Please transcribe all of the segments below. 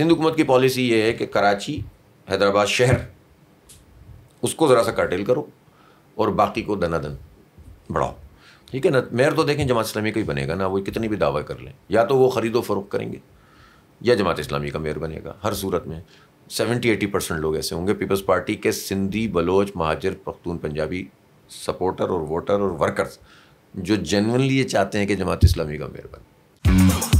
सिंध हुकूमत की पॉलिसी ये है कि कराची हैदराबाद शहर उसको ज़रा सा कर्टेल करो और बाकी को दना दन बढ़ाओ ठीक है ना मेयर तो देखें जमात इस्लामी का ही बनेगा ना वो कितनी भी दावा कर लें या तो वो ख़रीदो फ़रोख करेंगे या जमात इस्लामी का मेयर बनेगा हर सूरत में सेवेंटी एटी परसेंट लोग ऐसे होंगे पीपल्स पार्टी के सिंधी बलोच महाजर पख्तून पंजाबी सपोर्टर और वोटर और वर्कर्स जो जेनवनली ये चाहते हैं कि जमात इस्लामी का मेयर बने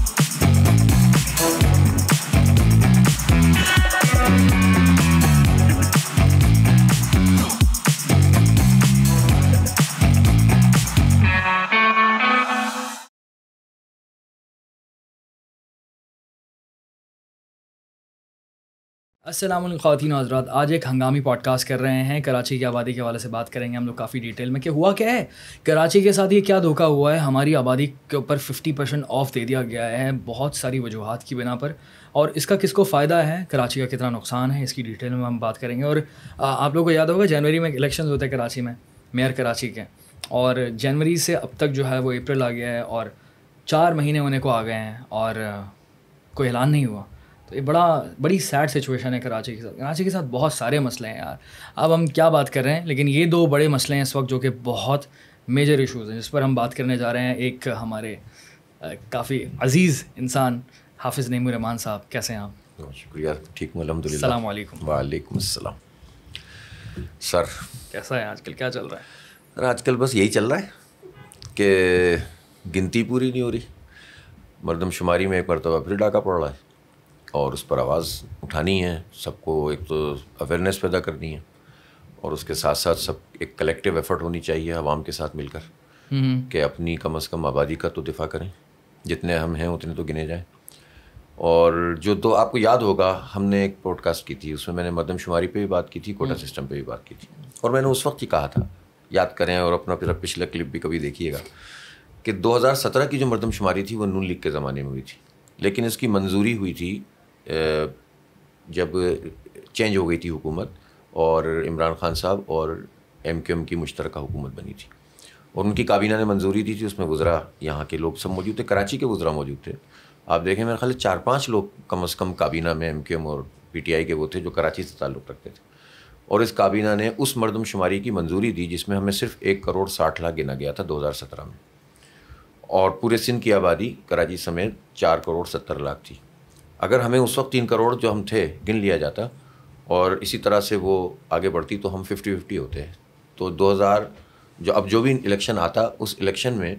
असलम खातिन हजरात आज एक हंगामी पॉडकास्ट कर रहे हैं कराची की आबादी के हवाले से बात करेंगे हम लोग काफ़ी डिटेल में कि हुआ क्या है कराची के साथ ये क्या धोखा हुआ है हमारी आबादी के ऊपर 50 परसेंट ऑफ दे दिया गया है बहुत सारी वजूहत की बिना पर और इसका किसको फ़ायदा है कराची का कितना नुकसान है इसकी डिटेल में हम बात करेंगे और आप लोगों को याद होगा जनवरी में इलेक्शन होते हैं कराची में मेयर कराची के और जनवरी से अब तक जो है वो अप्रैल आ गया है और चार महीने होने को आ गए हैं और कोई ऐलान नहीं हुआ तो ये बड़ा बड़ी सैड सिचुएशन है कराची के साथ कराची के साथ बहुत सारे मसले हैं यार अब हम क्या बात कर रहे हैं लेकिन ये दो बड़े मसले हैं इस वक्त जो कि बहुत मेजर इशूज़ हैं जिस पर हम बात करने जा रहे हैं एक हमारे काफ़ी अजीज़ इंसान हाफिज़ नईम रहमान साहब कैसे हैं आप शुक्रिया ठीक हूँ वालेकुम असलम सर कैसा है आजकल क्या चल रहा है सर आजकल बस यही चल रहा है कि गिनती पूरी नहीं हो रही मरदमशुमारी में एक मरतबा फिर डाका पड़ रहा है और उस पर आवाज़ उठानी है सबको एक तो अवेयरनेस पैदा करनी है और उसके साथ साथ सब एक कलेक्टिव एफर्ट होनी चाहिए आवाम के साथ मिलकर हम्म। कि अपनी कम अज़ कम आबादी का तो दिफा करें जितने हम हैं उतने तो गिने जाएं और जो तो आपको याद होगा हमने एक पॉडकास्ट की थी उसमें मैंने मरदमशुमारी पे भी बात की थी कोटा सिस्टम हम्म। पे भी बात की थी और मैंने उस वक्त ही कहा था याद करें और अपना फिर पिछला क्लिप भी कभी देखिएगा कि 2017 की जो मरदमशुमारी थी वो नून लीग के ज़माने में हुई थी लेकिन इसकी मंजूरी हुई थी जब चेंज हो गई थी हुकूमत और इमरान खान साहब और एम क्यू एम की मुश्तर हुकूमत बनी थी और उनकी काबीना ने मंजूरी दी थी उसमें गुजरा यहाँ के लोग सब मौजूद थे कराची के गुजरा मौजूद थे आप देखें मेरे ख्याल चार पाँच लोग कम अज़ कम काबीना में एम क्यू एम और पी टी आई के वो थे जो कराची से ताल्लुक़ रखते थे और इस काबीना ने उस मरदमशुमारी की मंजूरी दी जिसमें हमें सिर्फ एक करोड़ साठ लाख गिना गया था दो हज़ार सत्रह में और पूरे सिंध की आबादी कराची समेत चार करोड़ सत्तर लाख थी अगर हमें उस वक्त तीन करोड़ जो हम थे गिन लिया जाता और इसी तरह से वो आगे बढ़ती तो हम फिफ्टी फिफ्टी होते हैं तो हज़ार जो अब जो भी इलेक्शन आता उस इलेक्शन में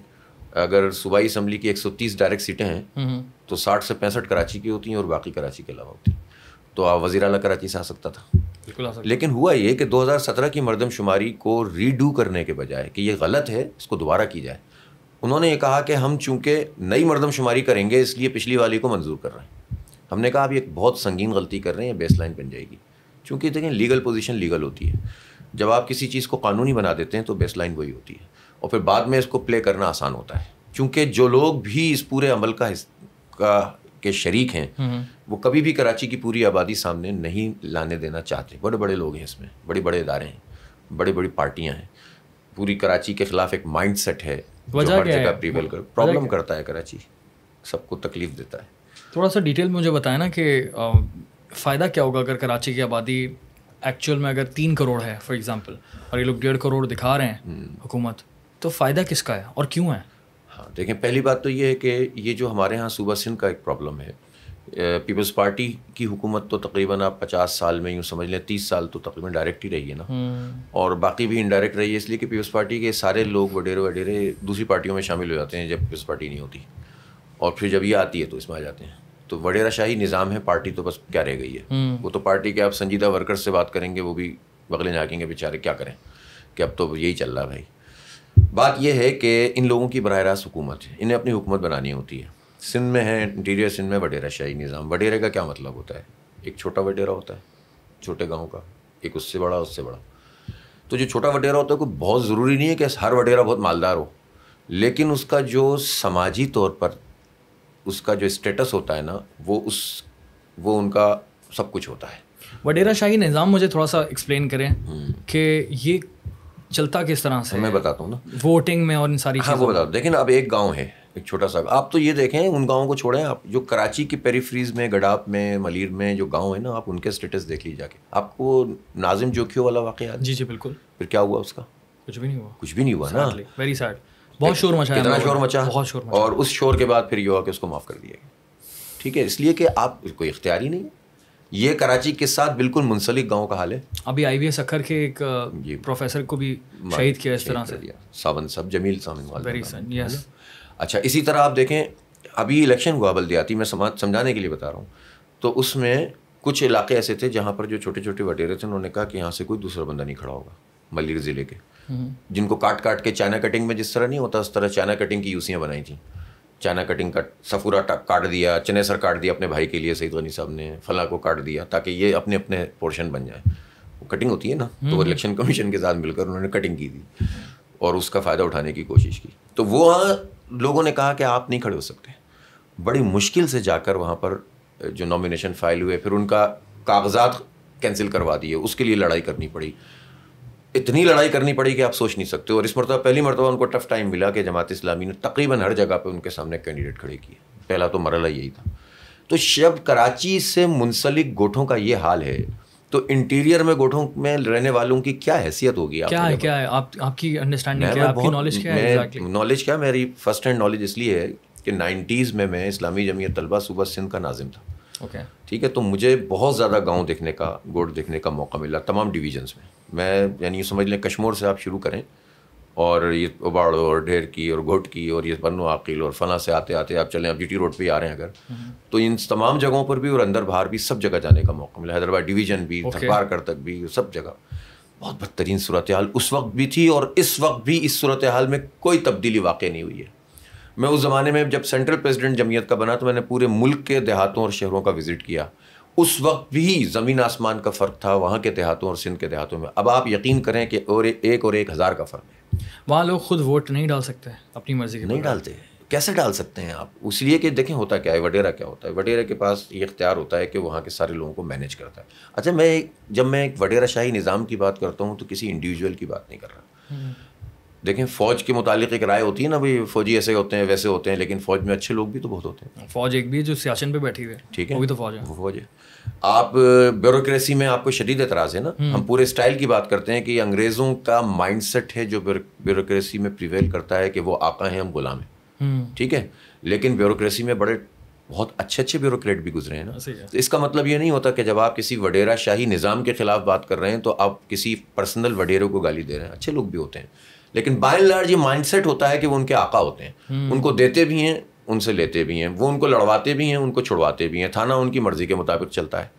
अगर सूबाई असम्बली की तीस डायरेक्ट सीटें हैं हम्म। तो साठ से पैंसठ कराची की होती हैं और बाकी कराची के अलावा होती हैं तो आप वजी अला कराची से आ सकता था लेकिन हुआ ये कि 2017 की मरदमशुमारी को रीडू करने के बजाय कि ये गलत है इसको दोबारा की जाए उन्होंने ये कहा कि हम चूंकि नई मरदमशुमारी करेंगे इसलिए पिछली वाली को मंजूर कर रहे हैं हमने कहा आप एक बहुत संगीन गलती कर रहे हैं बेस लाइन बन जाएगी क्योंकि देखें लीगल पोजीशन लीगल होती है जब आप किसी चीज़ को कानूनी बना देते हैं तो बेस लाइन वही होती है और फिर बाद में इसको प्ले करना आसान होता है क्योंकि जो लोग भी इस पूरे अमल का, का के शरीक हैं हम्म। वो कभी भी कराची की पूरी आबादी सामने नहीं लाने देना चाहते बड़े बड़े लोग हैं इसमें बड़े बड़े इदारे हैं बड़ी बड़ी पार्टियाँ हैं पूरी कराची के खिलाफ एक माइंड सेट है प्रॉब्लम करता है कराची सबको तकलीफ देता है थोड़ा सा डिटेल मुझे बताए ना कि फ़ायदा क्या होगा अगर कराची की आबादी एक्चुअल में अगर तीन करोड़ है फॉर एग्ज़ाम्पल और ये लोग डेढ़ करोड़ दिखा रहे हैं हम्म। हुकूमत तो फ़ायदा किसका है और क्यों है हाँ देखें पहली बात तो ये है कि ये जो हमारे यहाँ सूबा सिंध का एक प्रॉब्लम है पीपल्स पार्टी की हुकूमत तो तकरीबन आप पचास साल में यूँ समझ लें तीस साल तो तकरीबन डायरेक्ट ही रही है ना हम्म। और बाकी भी इनडायरेक्ट रही है इसलिए कि पीपल्स पार्टी के सारे लोग वडेरे वडेरे दूसरी पार्टियों में शामिल हो जाते हैं जब पीपल्स पार्टी नहीं होती और फिर जब ये आती है तो इसमें आ जाते हैं तो वडेरा शाही निज़ाम है पार्टी तो बस क्या रह गई है हम्म। वो तो पार्टी के आप संजीदा वर्कर्स से बात करेंगे वो भी बगले झाँकेंगे बेचारे क्या करें कि अब तो यही चल रहा है भाई बात यह है कि इन लोगों की बरह रास्त हुकूमत है इन्हें अपनी हुकूमत बनानी होती है सिंध में है इंटीरियर सिंध में वडेरा शाही निज़ाम वडेरे का क्या मतलब होता है एक छोटा वडेरा होता है छोटे गाँव का एक उससे बड़ा उससे बड़ा तो जो छोटा वडेरा होता है कोई बहुत ज़रूरी नहीं है कि हर वडेरा बहुत मालदार हो लेकिन उसका जो समाजी तौर पर उसका जो स्टेटस होता है ना वो उस वो उनका सब कुछ होता है वडेरा शाही निज़ाम मुझे थोड़ा सा एक्सप्लेन करें हम्म। कि ये चलता किस तरह से मैं बताता हूँ ना वोटिंग में और इन सारी हाँ वो बता दो ना अब एक गांव है एक छोटा सा आप तो ये देखें उन गाँव को छोड़ें आप जो कराची की पेरीफ्रीज में गडाप में मलिर में जो गाँव है ना आप उनके स्टेटस देख लीजिए जाके आपको नाजिम जोखियो वाला वाक़ जी जी बिल्कुल फिर क्या हुआ उसका कुछ भी नहीं हुआ कुछ भी नहीं हुआ ना वेरी सैड बहुत शोर मचा कितना शोर मचा बहुत शोर मचा और उस शोर के बाद फिर ये हुआ कि उसको माफ़ कर दिया गया ठीक है इसलिए कि आप कोई इख्तियार ही नहीं ये कराची के साथ बिल्कुल मुंसलिक गाँव का हाल है अभी आई वी सखर के एक प्रोफेसर को भी शहीद किया इस तरह से सावन सब जमील सामिन यस अच्छा इसी तरह आप देखें अभी इलेक्शन हुआ बल्दियाती मैं समाज समझाने के लिए बता रहा हूँ तो उसमें कुछ इलाके ऐसे थे जहाँ पर जो छोटे छोटे वटेरे थे उन्होंने कहा कि यहाँ से कोई दूसरा बंदा नहीं खड़ा होगा मलिर ज़िले के जिनको काट काट के चाइना कटिंग में जिस तरह नहीं होता उस तरह चाइना कटिंग की यूसियाँ बनाई थी चाइना कटिंग का सफूरा काट दिया चनेसर काट दिया अपने भाई के लिए सईद गनी साहब ने फला को काट दिया ताकि ये अपने अपने पोर्शन बन जाए कटिंग होती है ना तो इलेक्शन हम्म। कमीशन के साथ मिलकर उन्होंने कटिंग की थी और उसका फ़ायदा उठाने की कोशिश की तो वो लोगों ने कहा कि आप नहीं खड़े हो सकते बड़ी मुश्किल से जाकर वहाँ पर जो नॉमिनेशन फाइल हुए फिर उनका कागजात कैंसिल करवा दिए उसके लिए लड़ाई करनी पड़ी इतनी लड़ाई करनी पड़ी कि आप सोच नहीं सकते और इस मरतबा पहली मरतबा उनको टफ टाइम मिला कि जमात इस्लामी ने तकरीबन हर जगह पर उनके सामने कैंडिडेट खड़े किए पहला तो मरला यही था तो शब कराची से मुंसलिक गोठों का ये हाल है तो इंटीरियर में गोठों में रहने वालों की क्या हैसियत होगी क्या है क्या है आप आपकी अंडरस्टैंडिंग क्या आपकी नॉलेज क्या है नॉलेज क्या मेरी फर्स्ट हैंड नॉलेज इसलिए है कि नाइन्टीज़ में मैं इस्लामी जमीयत तलबा सूबा सिंध का नाजिम था ओके ठीक है तो मुझे बहुत ज़्यादा गांव देखने का गोट देखने का मौका मिला तमाम डिवीजन्स में मैं यानी समझ लें कश्मोर से आप शुरू करें और ये उबाड़ो और ढेर की और घुट की और ये बनो आकिल और फना से आते आते आप चलें आप जी रोड पे आ रहे हैं अगर हम्म। तो इन तमाम जगहों पर भी और अंदर बाहर भी सब जगह जाने का मौका मिला हैदराबाद डिवीजन भी थकबारकर तक भी सब जगह बहुत बदतरीन सूरत हाल उस वक्त भी थी और इस वक्त भी इस सूरत हाल में कोई तब्दीली वाक़ नहीं हुई है मैं उस ज़माने में जब सेंट्रल प्रेसिडेंट जमीयत का बना तो मैंने पूरे मुल्क के देहातों और शहरों का विज़िट किया उस वक्त भी ज़मीन आसमान का फ़र्क था वहाँ के देहातों और सिंध के देहातों में अब आप यकीन करें कि और एक और एक हज़ार का फ़र्क है वहाँ लोग खुद वोट नहीं डाल सकते अपनी मर्ज़ी के नहीं डालते कैसे डाल सकते हैं आप इसलिए कि देखें होता क्या है वडेरा क्या होता है वडेरा के पास ये इख्तियार होता है कि वहाँ के सारे लोगों को मैनेज करता है अच्छा मैं जब मैं एक वडेरा शाही निज़ाम की बात करता हूँ तो किसी इंडिविजुअल की बात नहीं कर रहा हम्म। देखें फ़ौज के मुतालिक एक राय होती है ना भाई फ़ौजी ऐसे होते हैं वैसे होते हैं लेकिन फ़ौज में अच्छे लोग भी तो बहुत होते हैं फ़ौज एक भी है जो सियासन पे बैठी हुई है ठीक है वो भी तो फ़ौज है वो फ़ौज है आप ब्यूरोक्रेसी में आपको शदीद एतराज़ है ना हम्म। हम पूरे स्टाइल की बात करते हैं कि अंग्रेज़ों का माइंड सेट है जो ब्यूरोक्रेसी में प्रिवेल करता है कि वो आका हैं हम गुलाम हैं हम्म। ठीक है लेकिन ब्यूरोक्रेसी में बड़े बहुत अच्छे अच्छे ब्यूरोक्रेट भी गुजरे हैं ना तो इसका मतलब ये नहीं होता कि जब आप किसी वडेरा शाही निज़ाम के ख़िलाफ़ बात कर रहे हैं तो आप किसी पर्सनल वडेरों को गाली दे रहे हैं अच्छे लोग भी होते हैं लेकिन बाय लार्ज ये माइंड होता है कि वो उनके आका होते हैं हम्म। उनको देते भी हैं उनसे लेते भी हैं वो उनको लड़वाते भी हैं उनको छुड़वाते भी हैं थाना उनकी मर्ज़ी के मुताबिक चलता है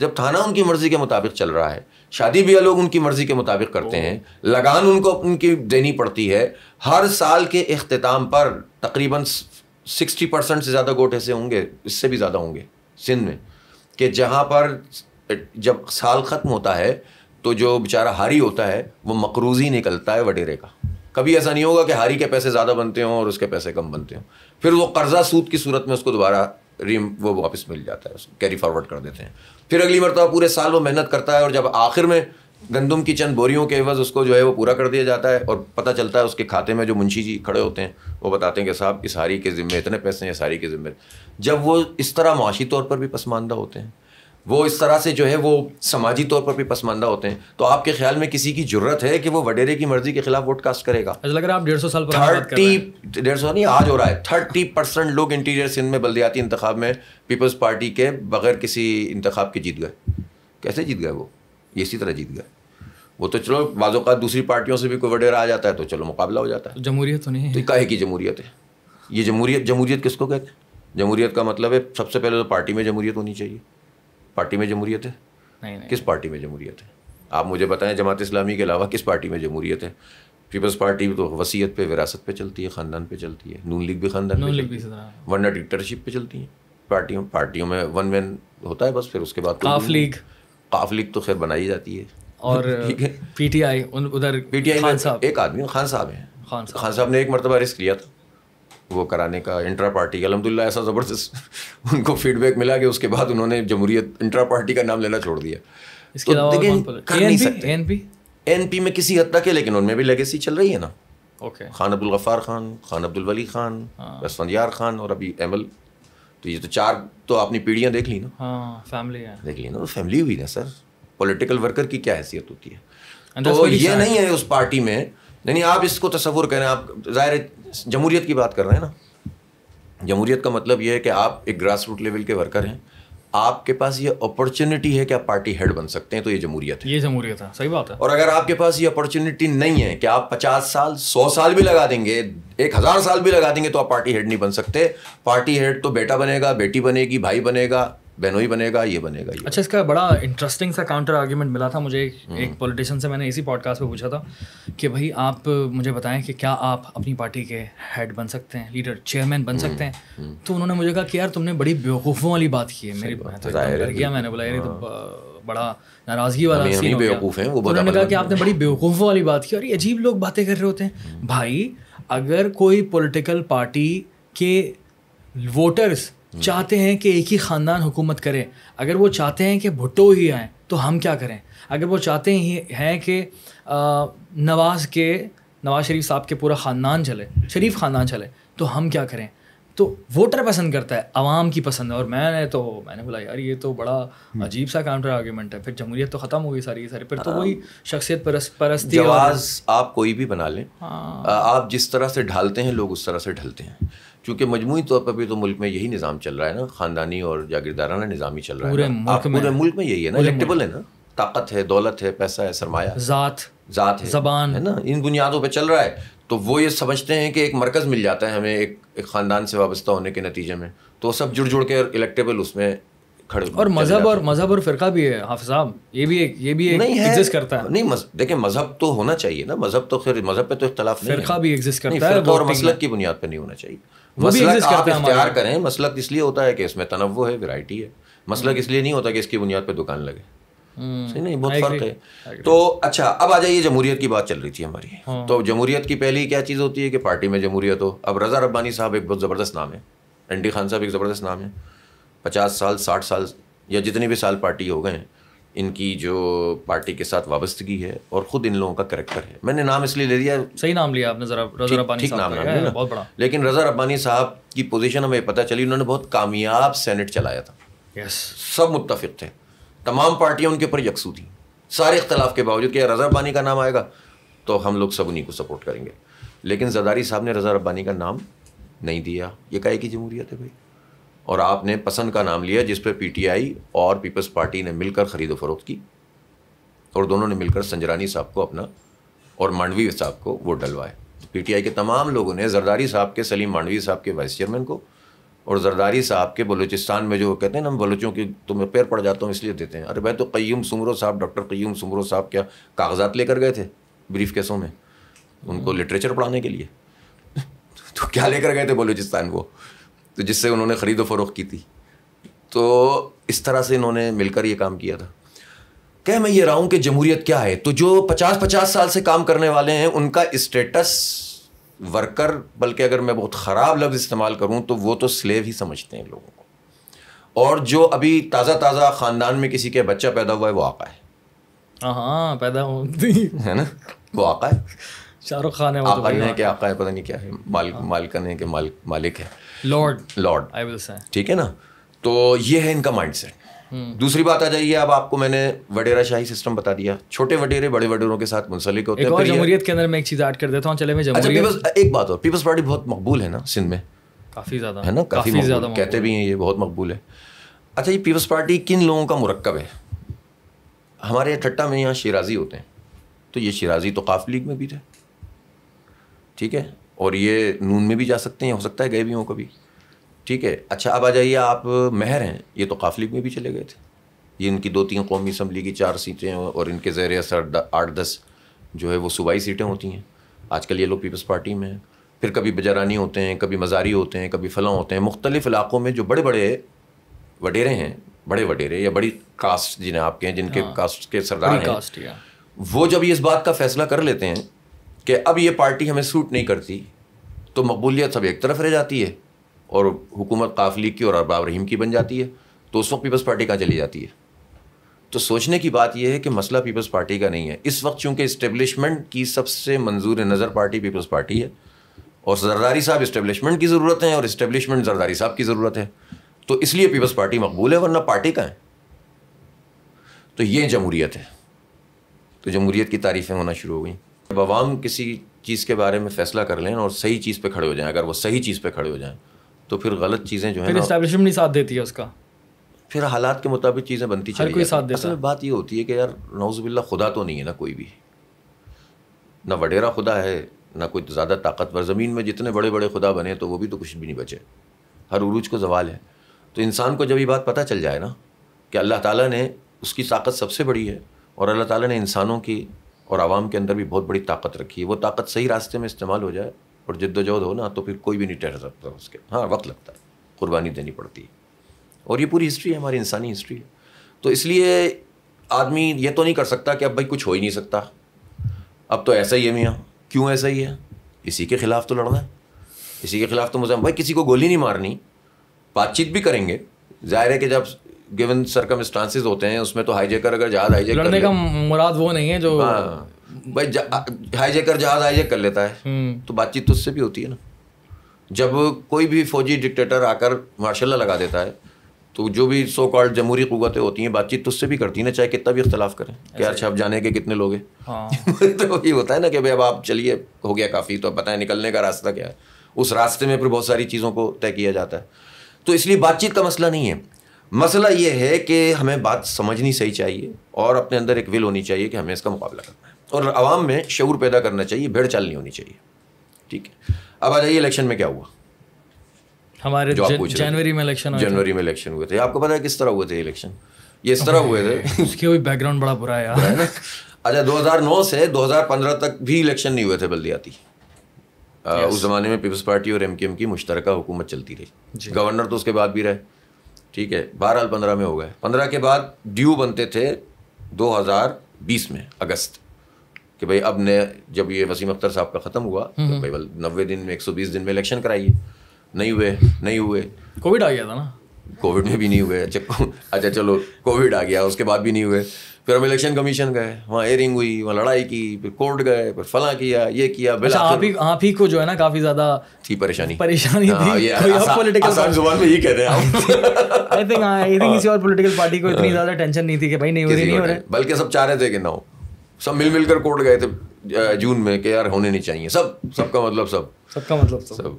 जब थाना उनकी मर्ज़ी के मुताबिक चल रहा है शादी ब्याह लोग उनकी मर्ज़ी के मुताबिक करते हैं लगान उनको उनकी देनी पड़ती है हर साल के अख्ताम पर तकरीबन सिक्सटी परसेंट से ज़्यादा गोट ऐसे होंगे इससे भी ज़्यादा होंगे सिंध में कि जहाँ पर जब साल ख़त्म होता है तो जो बेचारा हारी होता है वो मकरूज ही निकलता है वडेरे का कभी ऐसा नहीं होगा कि हारी के पैसे ज़्यादा बनते हों और उसके पैसे कम बनते हों फिर वो कर्जा सूद की सूरत में उसको दोबारा रिम वो वापस मिल जाता है उसको कैरी फॉरवर्ड कर देते हैं फिर अगली मरतबा पूरे साल वो मेहनत करता है और जब आखिर में गंदम की चंद बोरियों के एवज उसको जो है वो पूरा कर दिया जाता है और पता चलता है उसके खाते में जो मुंशी जी खड़े होते हैं वो बताते हैं कि साहब इस हारी के ज़िम्मे इतने पैसे हैं इस हारी के ज़िम्मे जब वो इस तरह माशी तौर पर भी पसमानदा होते हैं वो इस तरह से जो है वो समाजी तौर पर भी पसमानदा होते हैं तो आपके ख्याल में किसी की जरूरत है कि वो वडेरे की मर्जी के खिलाफ वोट कास्ट करेगा लग रहा है आप डेढ़ सौ साल थर्टी डेढ़ सौ नहीं आज हो रहा है थर्टी परसेंट लोग इंटीरियर सिंध में बल्दियाती इंतब में पीपल्स पार्टी के बगैर किसी इंतखब के जीत गए कैसे जीत गए वो ये इसी तरह जीत गए वो तो चलो बाज़ात दूसरी पार्टियों से भी कोई वडेरा आ जाता है तो चलो मुकाबला हो जाता है जमहूरियत तो नहीं है तो कहे की जमहूरियत है ये जमहूरियत जमहूरियत किसको कहते हैं जमहूरियत का मतलब है सबसे पहले तो पार्टी में जमहूरियत होनी चाहिए पार्टी में जमहूरियत है नहीं, नहीं, किस पार्टी में जमहूरियत है आप मुझे बताएं जमात इस्लामी के अलावा किस पार्टी में जमहूरियत है पीपल्स पार्टी तो वसीयत पे विरासत पे चलती है ख़ानदान पे चलती है नून लीग भी ख़ानदान पे चलती है वरना डिक्टरशिप पे चलती है पार्टियों पार्टियों में वन मैन होता है बस फिर उसके बाद काफ लीग काफ लीग तो खैर बनाई जाती है और पीटीआई उन उधर पीटीआई साहब एक आदमी खान साहब हैं खान साहब ने एक मरतबा रिस्क लिया था वो कराने का इंट्रा पार्टी अलहमदिल्ला ऐसा ज़बरदस्त उनको फीडबैक मिला कि उसके बाद उन्होंने जमहूरियत इंट्रा पार्टी का नाम लेना छोड़ दिया इसके तो कर नहीं सकते एन पी में किसी हद तक है लेकिन उनमें भी लेगेसी चल रही है ना ओके okay. खान अब्दुल गफ़ार खान खान अब्दुल वली खान हाँ। यार खान और अभी एमल तो ये तो चार तो आपने पीढ़ियाँ देख ली ना फैमिली हाँ, है देख ली ना फैमिली तो हुई ना सर पॉलिटिकल वर्कर की क्या हैसियत होती है तो ये नहीं है उस पार्टी में नहीं नहीं आप इसको तस्वुर करें आप ज़ाहिर जमहूरीत की बात कर रहे हैं ना जमहूरीत का मतलब ये है कि आप एक ग्रास रूट लेवल के वर्कर हैं आपके पास ये अपॉर्चुनिटी है कि आप पार्टी हेड बन सकते हैं तो ये जमहूरियत है ये जमहूरियत है सही बात है और अगर आपके पास ये अपॉर्चुनिटी नहीं है कि आप पचास साल सौ साल भी लगा देंगे एक हज़ार साल भी लगा देंगे तो आप पार्टी हेड नहीं बन सकते पार्टी हेड तो बेटा बनेगा बेटी बनेगी भाई बनेगा बेनोई बनेगा ये बनेगा ये अच्छा इसका बड़ा इंटरेस्टिंग सा काउंटर आर्ग्यूमेंट मिला था मुझे एक पॉलिटिशियन हम्म। से मैंने इसी पॉडकास्ट में पूछा था कि भाई आप मुझे बताएं कि क्या आप अपनी पार्टी के हेड बन सकते हैं लीडर चेयरमैन बन हम्म, सकते हैं हम्म। तो उन्होंने मुझे कहा कि यार तुमने बड़ी बेवकूफ़ों वाली बात की है मेरी तो गया मैंने बोला यार तो हाँ। बड़ा नाराज़गी वाला सीन बेवकूफ़ है वो तो उन्होंने कहा कि आपने बड़ी बेवकूफ़ों वाली बात की और ये अजीब लोग बातें कर रहे होते हैं भाई अगर कोई पोलिटिकल पार्टी के वोटर्स चाहते हैं कि एक ही ख़ानदान हुकूमत करे अगर वो चाहते हैं कि भुट्टो ही आए तो हम क्या करें अगर वो चाहते ही हैं कि नवाज़ के नवाज़ शरीफ साहब के पूरा ख़ानदान चले शरीफ ख़ानदान चले तो हम क्या करें तो वोटर पसंद करता है आवाम की पसंद है और मैंने तो मैंने बोला यार ये तो बड़ा हम्म। अजीब सा काउंटर आर्ग्यूमेंट है फिर जमहूरियत तो ख़त्म हो गई सारी सारी फिर तो हाँ। वही शख्सियत परस्त परस्ती आप कोई भी बना लें हाँ। आप जिस तरह से ढालते हैं लोग उस तरह से ढलते हैं चूँकि मजमू तौर पर भी तो मुल्क में यही निज़ाम चल रहा है ना ख़ानदानी और जागीरदाराना निज़ाम ही चल रहा है ना हाँ, पूरे मुल्क में यही है ना इलेक्टेबल है ना ताकत है दौलत है पैसा है सरमाया ज़ात ज़ात है जबान है ना इन बुनियादों पर चल रहा है तो वो ये समझते हैं कि एक मरकज़ मिल जाता है हमें एक एक ख़ानदान से वाबस्ता होने के नतीजे में तो सब जुड़ जुड़ के इलेक्टेबल उसमें खड़े और मजहब और मजहब और फिरका भी है हाफ साहब ये भी एक ये भी एक नहीं है करता है नहीं देखिए मजहब तो होना चाहिए ना मजहब तो खैर मजहब पे तो इख्तलाफ फिरका भी एग्जिस्ट करता है और मसलक की बुनियाद पे नहीं होना चाहिए मसलक आप इख्तियार करें मसलक इसलिए होता है कि इसमें तनवो है वेराइटी है मसलक हम्म। इसलिए नहीं होता कि इसकी बुनियाद पर दुकान लगे हम्म। सही नहीं बहुत फर्क है तो अच्छा अब आ जाइए जमहूरियत की बात चल रही थी हमारी हाँ। तो जमहूरियत की पहली क्या चीज़ होती है कि पार्टी में जमहूरियत हो अब रजा रब्बानी साहब एक बहुत ज़बरदस्त नाम है एंडी खान साहब एक ज़बरदस्त नाम है पचास साल साठ साल या जितने भी साल पार्टी हो गए हैं इनकी जो पार्टी के साथ वाबस्तगी है और ख़ुद इन लोगों का करेक्टर है मैंने नाम इसलिए ले लिया सही नाम लिया आपने ज़रा रजा रबानी ठीक नाम है ना बहुत बड़ा लेकिन रजा रबानी साहब की पोजीशन हमें पता चली उन्होंने बहुत कामयाब सेनेट चलाया था यस सब मुतफिक थे तमाम पार्टियाँ उनके ऊपर यकसू थी सारे इख्तलाफ के बावजूद कि रजा रब्बानी का नाम आएगा तो हम लोग सब उन्हीं को सपोर्ट करेंगे लेकिन जदारी साहब ने रजा रब्बानी का नाम नहीं दिया ये कहे की जमहूरियत है भाई और आपने पसंद का नाम लिया जिस पर पीटीआई और पीपल्स पार्टी ने मिलकर खरीदो फरोख्त की और दोनों ने मिलकर संजरानी साहब को अपना और मांडवी साहब को वोट डलवाए पीटीआई के तमाम लोगों ने जरदारी साहब के सलीम मांडवी साहब के वाइस चेयरमैन को और जरदारी साहब के बलूचिस्तान में जो कहते हैं ना हम बलूचों के तो मैं पैर पड़ जाता हूँ इसलिए देते हैं अरे भाई तो कयूम सुमरो साहब डॉक्टर कयूम सुमरो साहब क्या कागजात लेकर गए थे ब्रीफ केसों में उनको हम्म। लिटरेचर पढ़ाने के लिए तो क्या लेकर गए थे बलूचिस्तान को तो जिससे उन्होंने ख़रीदो फरोख की थी तो इस तरह से इन्होंने मिलकर ये काम किया था कह मैं ये रहा हूँ कि जमहूरियत क्या है तो जो पचास पचास साल से काम करने वाले हैं उनका स्टेटस वर्कर बल्कि अगर मैं बहुत ख़राब लफ्ज़ इस्तेमाल करूँ तो वो तो स्लेव ही समझते हैं लोगों को और जो अभी ताज़ा ताज़ा ख़ानदान में किसी के बच्चा पैदा हुआ है वो आका है हाँ, हाँ पैदा है ना वो आका है शाहरुख खान है तो आका है कि आका है पता नहीं क्या है मालिक मालकन है कि मालिक है Lord Lord I will say ठीक है ना तो ये है इनका माइंडसेट hmm. दूसरी बात आ जाइए अब आपको मैंने वडेरा शाही सिस्टम बता दिया छोटे वडेरे बड़े वडेरों के साथ मुंसलिक होते हैं जमहूरियत के अंदर मैं एक चीज ऐड कर देता हूँ चले मैं अच्छा, एक बात और पीपल्स पार्टी बहुत मकबूल है ना सिंध में काफ़ी ज़्यादा है ना काफ़ी ज़्यादा कहते भी हैं ये बहुत मकबूल है अच्छा ये पीपल्स पार्टी किन लोगों का मुरकब है हमारे ठट्टा में यहाँ शराजी होते हैं तो ये शराजी तो काफ लीग में भी थे ठीक है और ये नून में भी जा सकते हैं हो सकता है गए भी हों कभी ठीक है अच्छा अब आ जाइए आप महर हैं ये तो काफिली में भी चले गए थे ये इनकी दो तीन कौमी असम्बली की चार सीटें और इनके ज़ैर असर आठ दस जो है वो सूबाई सीटें होती हैं आजकल ये लोग पीपल्स पार्टी में हैं फिर कभी बजरानी होते हैं कभी मज़ारी होते हैं कभी फ़लाँ होते हैं मुख्तलिफ इलाक़ों में जो बड़े बड़े वडेरे हैं बड़े वडेरे या बड़ी कास्ट जिन्हें आपके हैं जिनके हाँ, कास्ट के सरदार हैं वो जब ये इस बात का फ़ैसला कर लेते हैं कि अब ये पार्टी हमें सूट नहीं करती तो मकबूलियत सब एक तरफ रह जाती है और हुकूमत काफली की और अरबाब रहीम की बन जाती है तो उस वक्त पीपल्स पार्टी कहाँ चली जाती है तो सोचने की बात यह है कि मसला पीपल्स पार्टी का नहीं है इस वक्त चूँकि इस्टेबलिशमेंट की सबसे मंजूर नज़र पार्टी पीपल्स पार्टी है और जरदारी साहब इस्टेबलिशमेंट की ज़रूरत है और इस्टेबलिशमेंट जरदारी साहब की ज़रूरत है तो इसलिए पीपल्स पार्टी मकबूल है वरना पार्टी का है तो ये जमहूरियत है तो जमहूरीत की तारीफ़ें होना शुरू हो गई जब आवाम किसी चीज़ के बारे में फैसला कर लें और सही चीज़ पे खड़े हो जाएं अगर वो सही चीज़ पे खड़े हो जाएं तो फिर गलत चीज़ें जो है नहीं साथ देती है उसका फिर हालात के मुताबिक चीज़ें बनती चली कोई साथ देता असल बात ये होती है कि यार नौजबिल्ला खुदा तो नहीं है ना कोई भी ना वडेरा खुदा है ना कोई ज़्यादा ताकतवर ज़मीन में जितने बड़े बड़े खुदा बने तो वो भी तो कुछ भी नहीं बचे हर उरूज को जवाल है तो इंसान को जब ये बात पता चल जाए ना कि अल्लाह ताला ने उसकी ताकत सबसे बड़ी है और अल्लाह ताला ने इंसानों की और आवाम के अंदर भी बहुत बड़ी ताकत रखी है वो ताकत सही रास्ते में इस्तेमाल हो जाए और जद्दोजहद हो ना तो फिर कोई भी नहीं ठहर सकता उसके हाँ वक्त लगता है कुर्बानी देनी पड़ती है और ये पूरी हिस्ट्री है हमारी इंसानी हिस्ट्री है तो इसलिए आदमी ये तो नहीं कर सकता कि अब भाई कुछ हो ही नहीं सकता अब तो ऐसा ही है मियाँ क्यों ऐसा ही है इसी के ख़िलाफ़ तो लड़ना है इसी के ख़िलाफ़ तो मुझे भाई किसी को गोली नहीं मारनी बातचीत भी करेंगे ज़ाहिर है कि जब गिवन सरकमस्टांसिस होते हैं उसमें तो हाईजेकर अगर जहाज हाईजेक लड़ने का मुराद वो नहीं है जो हाँ भाई हाईजेकर जहाज हाईजेक कर लेता है हम्म। तो बातचीत तो उससे भी होती है ना जब कोई भी फौजी डिक्टेटर आकर मार्शल लगा देता है तो जो भी सो कॉल्ड जमहूरी कुतें होती हैं बातचीत तो उससे भी करती है ना चाहे कितना भी इख्तलाफ करें कि यार छप जाने के कितने लोग हैं हाँ। तो ये होता है ना कि भाई अब आप चलिए हो गया काफ़ी तो अब बताएं निकलने का रास्ता क्या है उस रास्ते में फिर बहुत सारी चीज़ों को तय किया जाता है तो इसलिए बातचीत का मसला नहीं है मसला ये है कि हमें बात समझनी सही चाहिए और अपने अंदर एक विल होनी चाहिए कि हमें इसका मुकाबला करना है और आवाम में शूर पैदा करना चाहिए भेड़ चाल नहीं होनी चाहिए ठीक है अब आ जाइए इलेक्शन में क्या हुआ हमारे जनवरी में इलेक्शन जनवरी में इलेक्शन हुए थे आपको पता है किस तरह हुए थे इलेक्शन ये इस तरह हुए थे उसके भी बैकग्राउंड बड़ा बुरा है अच्छा 2009 से 2015 तक भी इलेक्शन नहीं हुए थे बल्दियाती उस ज़माने में पीपल्स पार्टी और एम की मुश्तरक हुकूमत चलती रही गवर्नर तो उसके बाद भी रहे ठीक है बारह पंद्रह में हो गए पंद्रह के बाद ड्यू बनते थे 2020 में अगस्त कि भाई अब ने जब ये वसीम अख्तर साहब का ख़त्म हुआ तो हम्म। भाई नब्बे दिन में 120 दिन में इलेक्शन कराइए नहीं हुए नहीं हुए कोविड आ गया था ना कोविड में भी नहीं हुए अच्छा अच्छा चलो कोविड आ गया उसके बाद भी नहीं हुए फिर हम इलेक्शन कमीशन गए वहाँ एयरिंग हुई वहाँ लड़ाई की फिर कोर्ट गए फिर फला किया ये किया अच्छा, आप ही आप ही को जो है ना काफी ज्यादा थी परेशानी परेशानी हाँ, थी पॉलिटिकल जुबान में ही कहते हैं आई थिंक आई थिंक किसी और पॉलिटिकल पार्टी को इतनी हाँ। ज्यादा टेंशन नहीं थी कि भाई नहीं हो रही नहीं हो रहा बल्कि सब चाह रहे थे कि ना हो सब मिल मिलकर कोर्ट गए थे जून में कि यार होने नहीं चाहिए सब सबका मतलब सब सबका मतलब सब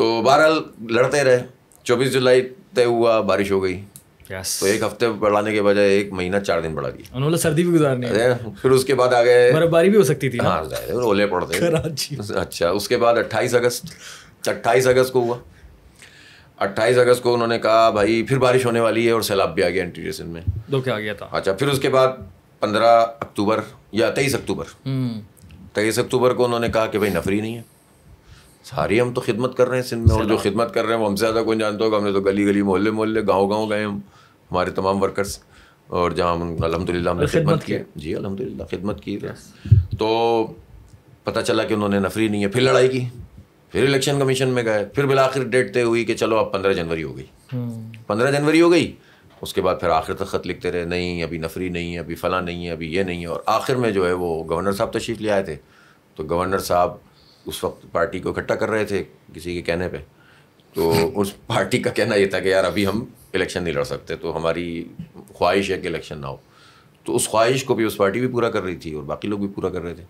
तो बहरहाल लड़ते रहे चौबीस जुलाई तय हुआ बारिश हो गई तो एक हफ्ते बढ़ाने के बजाय एक महीना चार दिन बढ़ा दिया उन्होंने सर्दी भी गुजारनी है फिर उसके बाद आ गए बर्फबारी भी हो सकती थी हाँ ओले पड़ते अच्छा उसके बाद अट्ठाईस अगस्त अट्ठाईस अगस्त को हुआ अट्ठाईस अगस्त को उन्होंने कहा भाई फिर बारिश होने वाली है और सैलाब भी आ गया एंटीडेशन में दो क्या आ गया था अच्छा फिर उसके बाद पंद्रह अक्टूबर या तेईस अक्टूबर हम्म। तेईस अक्टूबर को उन्होंने कहा कि भाई नफरी नहीं है सारी हम तो खिदमत कर रहे हैं सिंध में और जो खिदमत कर रहे हैं वो हमसे ज़्यादा कोई जानता होगा हमने तो गली गली मोहल्ले मोहल्ले गाँव गाँव गए हम हमारे तमाम वर्कर्स और जहाँ अलहमदिल्ला हमने खिदमत की जी अलहमदिल्ला खिदमत की तो पता चला कि उन्होंने नफरी नहीं है फिर लड़ाई की फिर इलेक्शन कमीशन में गए फिर बिलाखिर डेट तय हुई कि चलो अब पंद्रह जनवरी हो गई हम्म। पंद्रह जनवरी हो गई उसके बाद फिर आखिर तक ख़त लिखते रहे नहीं अभी नफरी नहीं है अभी फ़लाँ नहीं है अभी ये नहीं है और आखिर में जो है वो गवर्नर साहब तशरीफ़ ले आए थे तो गवर्नर साहब उस वक्त पार्टी को इकट्ठा कर रहे थे किसी के कहने पर तो उस पार्टी का कहना ये था कि यार अभी हम इलेक्शन नहीं लड़ सकते तो हमारी ख्वाहिश है कि इलेक्शन ना हो तो उस ख्वाहिश को भी उस पार्टी भी पूरा कर रही थी और बाकी लोग भी पूरा कर रहे थे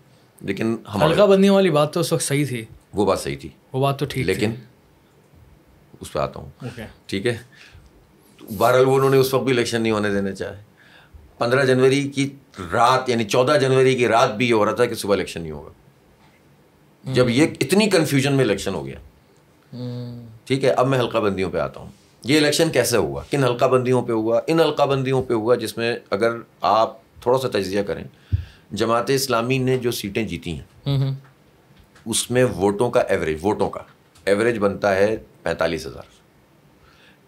लेकिन हल्का बनने वाली बात तो उस वक्त सही थी वो बात सही थी वो बात तो ठीक लेकिन थी। उस पर आता हूँ ठीक है तो बहरहाल वो उन्होंने उस वक्त भी इलेक्शन नहीं होने देने चाहे पंद्रह जनवरी की रात यानी चौदह जनवरी की रात भी ये हो रहा था कि सुबह इलेक्शन नहीं होगा जब ये हम्म। इतनी कन्फ्यूजन में इलेक्शन हो गया हम्म। ठीक है अब मैं हल्का बंदियों पे आता हूँ ये इलेक्शन कैसे हुआ किन हल्काबंदियों पे हुआ इन हल्काबंदियों पे हुआ जिसमें अगर आप थोड़ा सा तजिया करें जमात इस्लामी ने जो सीटें जीती हैं हम्म, हम्म। उसमें वोटों का एवरेज वोटों का एवरेज बनता है पैंतालीस हज़ार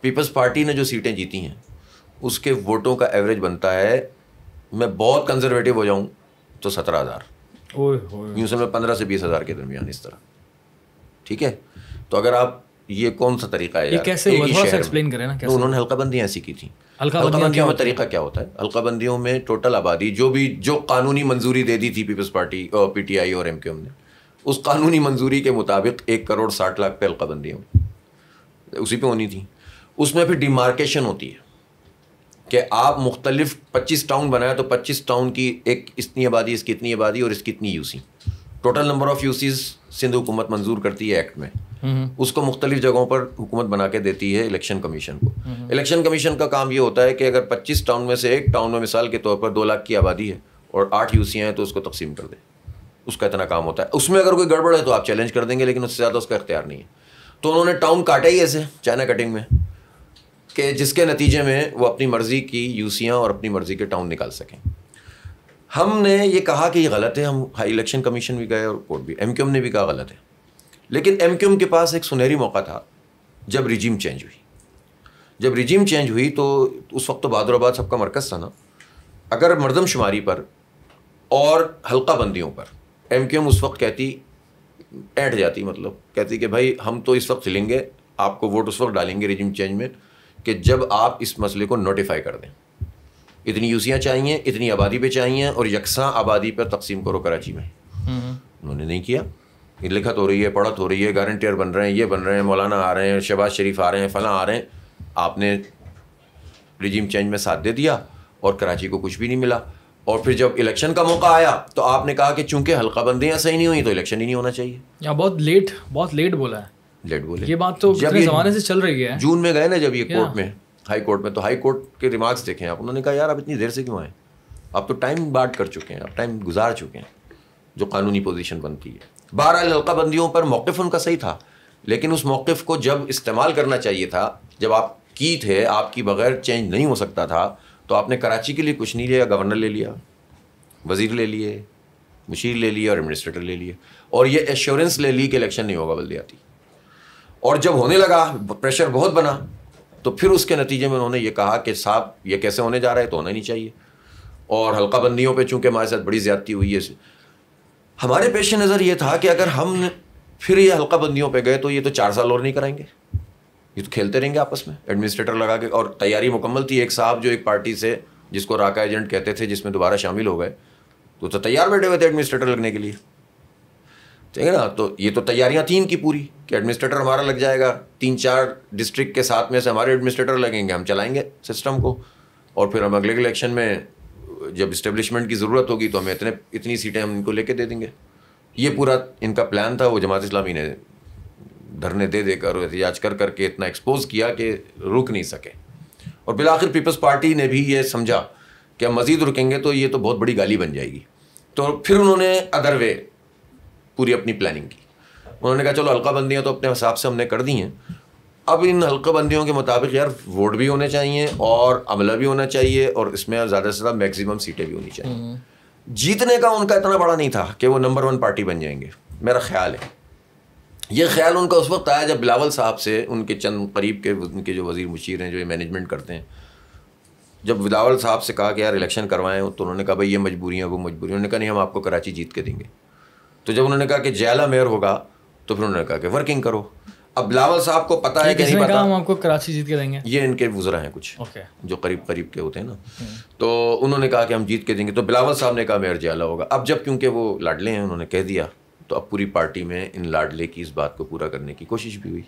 पीपल्स पार्टी ने जो सीटें जीती हैं उसके वोटों का एवरेज बनता है मैं बहुत कंजर्वेटिव हो जाऊँ तो सत्रह हज़ार यूँ से पंद्रह से बीस हज़ार के दरमियान इस तरह ठीक है तो अगर आप ये कौन सा तरीका है ये कैसे हुआ थोड़ा सा एक्सप्लेन करें ना कैसे तो उन्होंने बंदियाँ ऐसी की थी हल्काबंदियों का तरीका क्या होता है हल्काबंदियों में टोटल आबादी जो भी जो कानूनी मंजूरी दे दी थी Peoples Party P T I और एम एम ने उस कानूनी मंजूरी के मुताबिक एक करोड़ साठ लाख पे हल्काबंदियाँ उसी पर होनी थी उसमें फिर डिमार्केशन होती है कि आप मुख्तलिफ पच्चीस टाउन बनाए तो पच्चीस टाउन की एक इतनी आबादी इसकी इतनी आबादी और इसकी इतनी UC total number of UCs Sindh हुकूमत मंजूर करती है एक्ट में हम्म। उसको मुख्तलिफ जगहों पर हुकूमत बना के देती है इलेक्शन कमीशन को हम्म। इलेक्शन कमीशन का काम ये होता है कि अगर पच्चीस टाउन में से एक टाउन में मिसाल के तौर पर दो लाख की आबादी है और आठ यू हैं तो उसको तकसीम कर दें उसका इतना काम होता है उसमें अगर कोई गड़बड़ है तो आप चैलेंज कर देंगे लेकिन उससे ज़्यादा उसका इख्तियार नहीं है तो उन्होंने टाउन काटा ही ऐसे चाइना कटिंग में कि जिसके नतीजे में वो अपनी मर्ज़ी की यूसियाँ और अपनी मर्ज़ी के टाउन निकाल सकें हमने ये कहा कि ये गलत है हम हाई इलेक्शन कमीशन भी गए और कोर्ट भी एम ने भी कहा गलत है लेकिन एम क्यूम के पास एक सुनहरी मौका था जब रिजीम चेंज हुई जब रिजीम चेंज हुई तो उस वक्त तो बहादुराबाद सबका मरकज़ था ना अगर मरदमशुमारी पर और हल्का बंदियों पर एम क्यू एम उस वक्त कहती ऐठ जाती मतलब कहती कि भाई हम तो इस वक्त लेंगे आपको वोट उस वक्त डालेंगे रिजीम चेंज में कि जब आप इस मसले को नोटिफाई कर दें इतनी यूसियाँ चाहिए इतनी आबादी पे चाहिए और यकसा आबादी पर तकसीम करो कराची में हम्म। उन्होंने नहीं किया लिखत हो रही है पढ़त हो रही है गारंटियर बन रहे हैं ये बन रहे हैं मौलाना आ रहे हैं शहबाज शरीफ आ रहे हैं फ़लाँ आ रहे हैं आपने रिजीम चेंज में साथ दे दिया और कराची को कुछ भी नहीं मिला और फिर जब इलेक्शन का मौका आया तो आपने कहा कि चूंकि हल्का बंदियाँ सही नहीं हुई तो इलेक्शन ही नहीं होना चाहिए या बहुत लेट बहुत लेट बोला है लेट बोले ये बात तो जब जमाने से चल रही है जून में गए ना जब ये कोर्ट में हाई कोर्ट में तो हाई कोर्ट के रिमार्क्स देखे आप उन्होंने कहा यार आप इतनी देर से क्यों आए आप तो टाइम बाट कर चुके हैं आप टाइम गुजार चुके हैं जो कानूनी पोजीशन बनती है हल्का हल्काबंदियों पर मौक़ उनका सही था लेकिन उस मौक़ को जब इस्तेमाल करना चाहिए था जब आप की थे आपकी बगैर चेंज नहीं हो सकता था तो आपने कराची के लिए कुछ नहीं लिया गवर्नर ले लिया वजीर ले लिए मुशीर ले लिए और एडमिनिस्ट्रेटर ले लिए और ये एश्योरेंस ले ली कि इलेक्शन नहीं होगा बल्दियाती और जब होने लगा प्रेशर बहुत बना तो फिर उसके नतीजे में उन्होंने ये कहा कि साहब ये कैसे होने जा रहा है तो होना नहीं चाहिए और हल्का बंदियों पर चूँकि हमारे साथ बड़ी ज्यादती हुई है हमारे पेश नज़र ये था कि अगर हम फिर ये हल्का बंदियों पर गए तो ये तो चार साल और नहीं कराएंगे ये तो खेलते रहेंगे आपस में एडमिनिस्ट्रेटर लगा के और तैयारी मुकम्मल थी एक साहब जो एक पार्टी से जिसको राका एजेंट कहते थे जिसमें दोबारा शामिल हो गए तो तो तैयार बैठे हुए थे एडमिनिस्ट्रेटर लगने के लिए ठीक है ना तो ये तो तैयारियां थी इनकी पूरी कि एडमिनिस्ट्रेटर हमारा लग जाएगा तीन चार डिस्ट्रिक्ट के साथ में से हमारे एडमिनिस्ट्रेटर लगेंगे हम चलाएंगे सिस्टम को और फिर हम अगले इलेक्शन में जब इस्टेब्लिशमेंट की ज़रूरत होगी तो हमें इतने इतनी सीटें हम इनको लेके दे देंगे ये पूरा इनका प्लान था वो जमात इस्लामी ने धरने दे देकर एहतियाज कर करके इतना एक्सपोज किया कि रुक नहीं सके और बिल आखिर पीपल्स पार्टी ने भी ये समझा कि हम मज़ीद रुकेंगे तो ये तो बहुत बड़ी गाली बन जाएगी तो फिर उन्होंने अदर वे पूरी अपनी प्लानिंग की उन्होंने कहा चलो हल्का बंदियाँ तो अपने हिसाब से हमने कर दी हैं अब इन हल्काबंदियों के मुताबिक यार वोट भी होने चाहिए और अमला भी होना चाहिए और इसमें ज़्यादा से ज़्यादा मैक्सिमम सीटें भी होनी चाहिए हम्म। जीतने का उनका इतना बड़ा नहीं था कि वो नंबर वन पार्टी बन जाएंगे मेरा ख्याल है ये ख्याल उनका उस वक्त आया जब बिलावल साहब से उनके चंद करीब के उनके जो वजीर मुशीर हैं जो मैनेजमेंट करते हैं जब बिलावल साहब से कहा कि यार इलेक्शन करवाएं तो उन्होंने कहा भाई ये मजबूरियाँ वो मजबूरी उन्होंने कहा नहीं हम आपको कराची जीत के देंगे तो जब उन्होंने कहा कि जयाला मेयर होगा तो फिर उन्होंने कहा कि वर्किंग करो अब बिलावल साहब को पता है कि नहीं पता हम आपको कराची जीत के देंगे ये इनके वजरा हैं कुछ जो करीब करीब के होते हैं ना हम्म। तो उन्होंने कहा कि हम जीत के देंगे तो बिलावल साहब ने कहा मेयर जयाला होगा अब जब क्योंकि वो लाडले हैं उन्होंने कह दिया तो अब पूरी पार्टी में इन लाडले की इस बात को पूरा करने की कोशिश भी हुई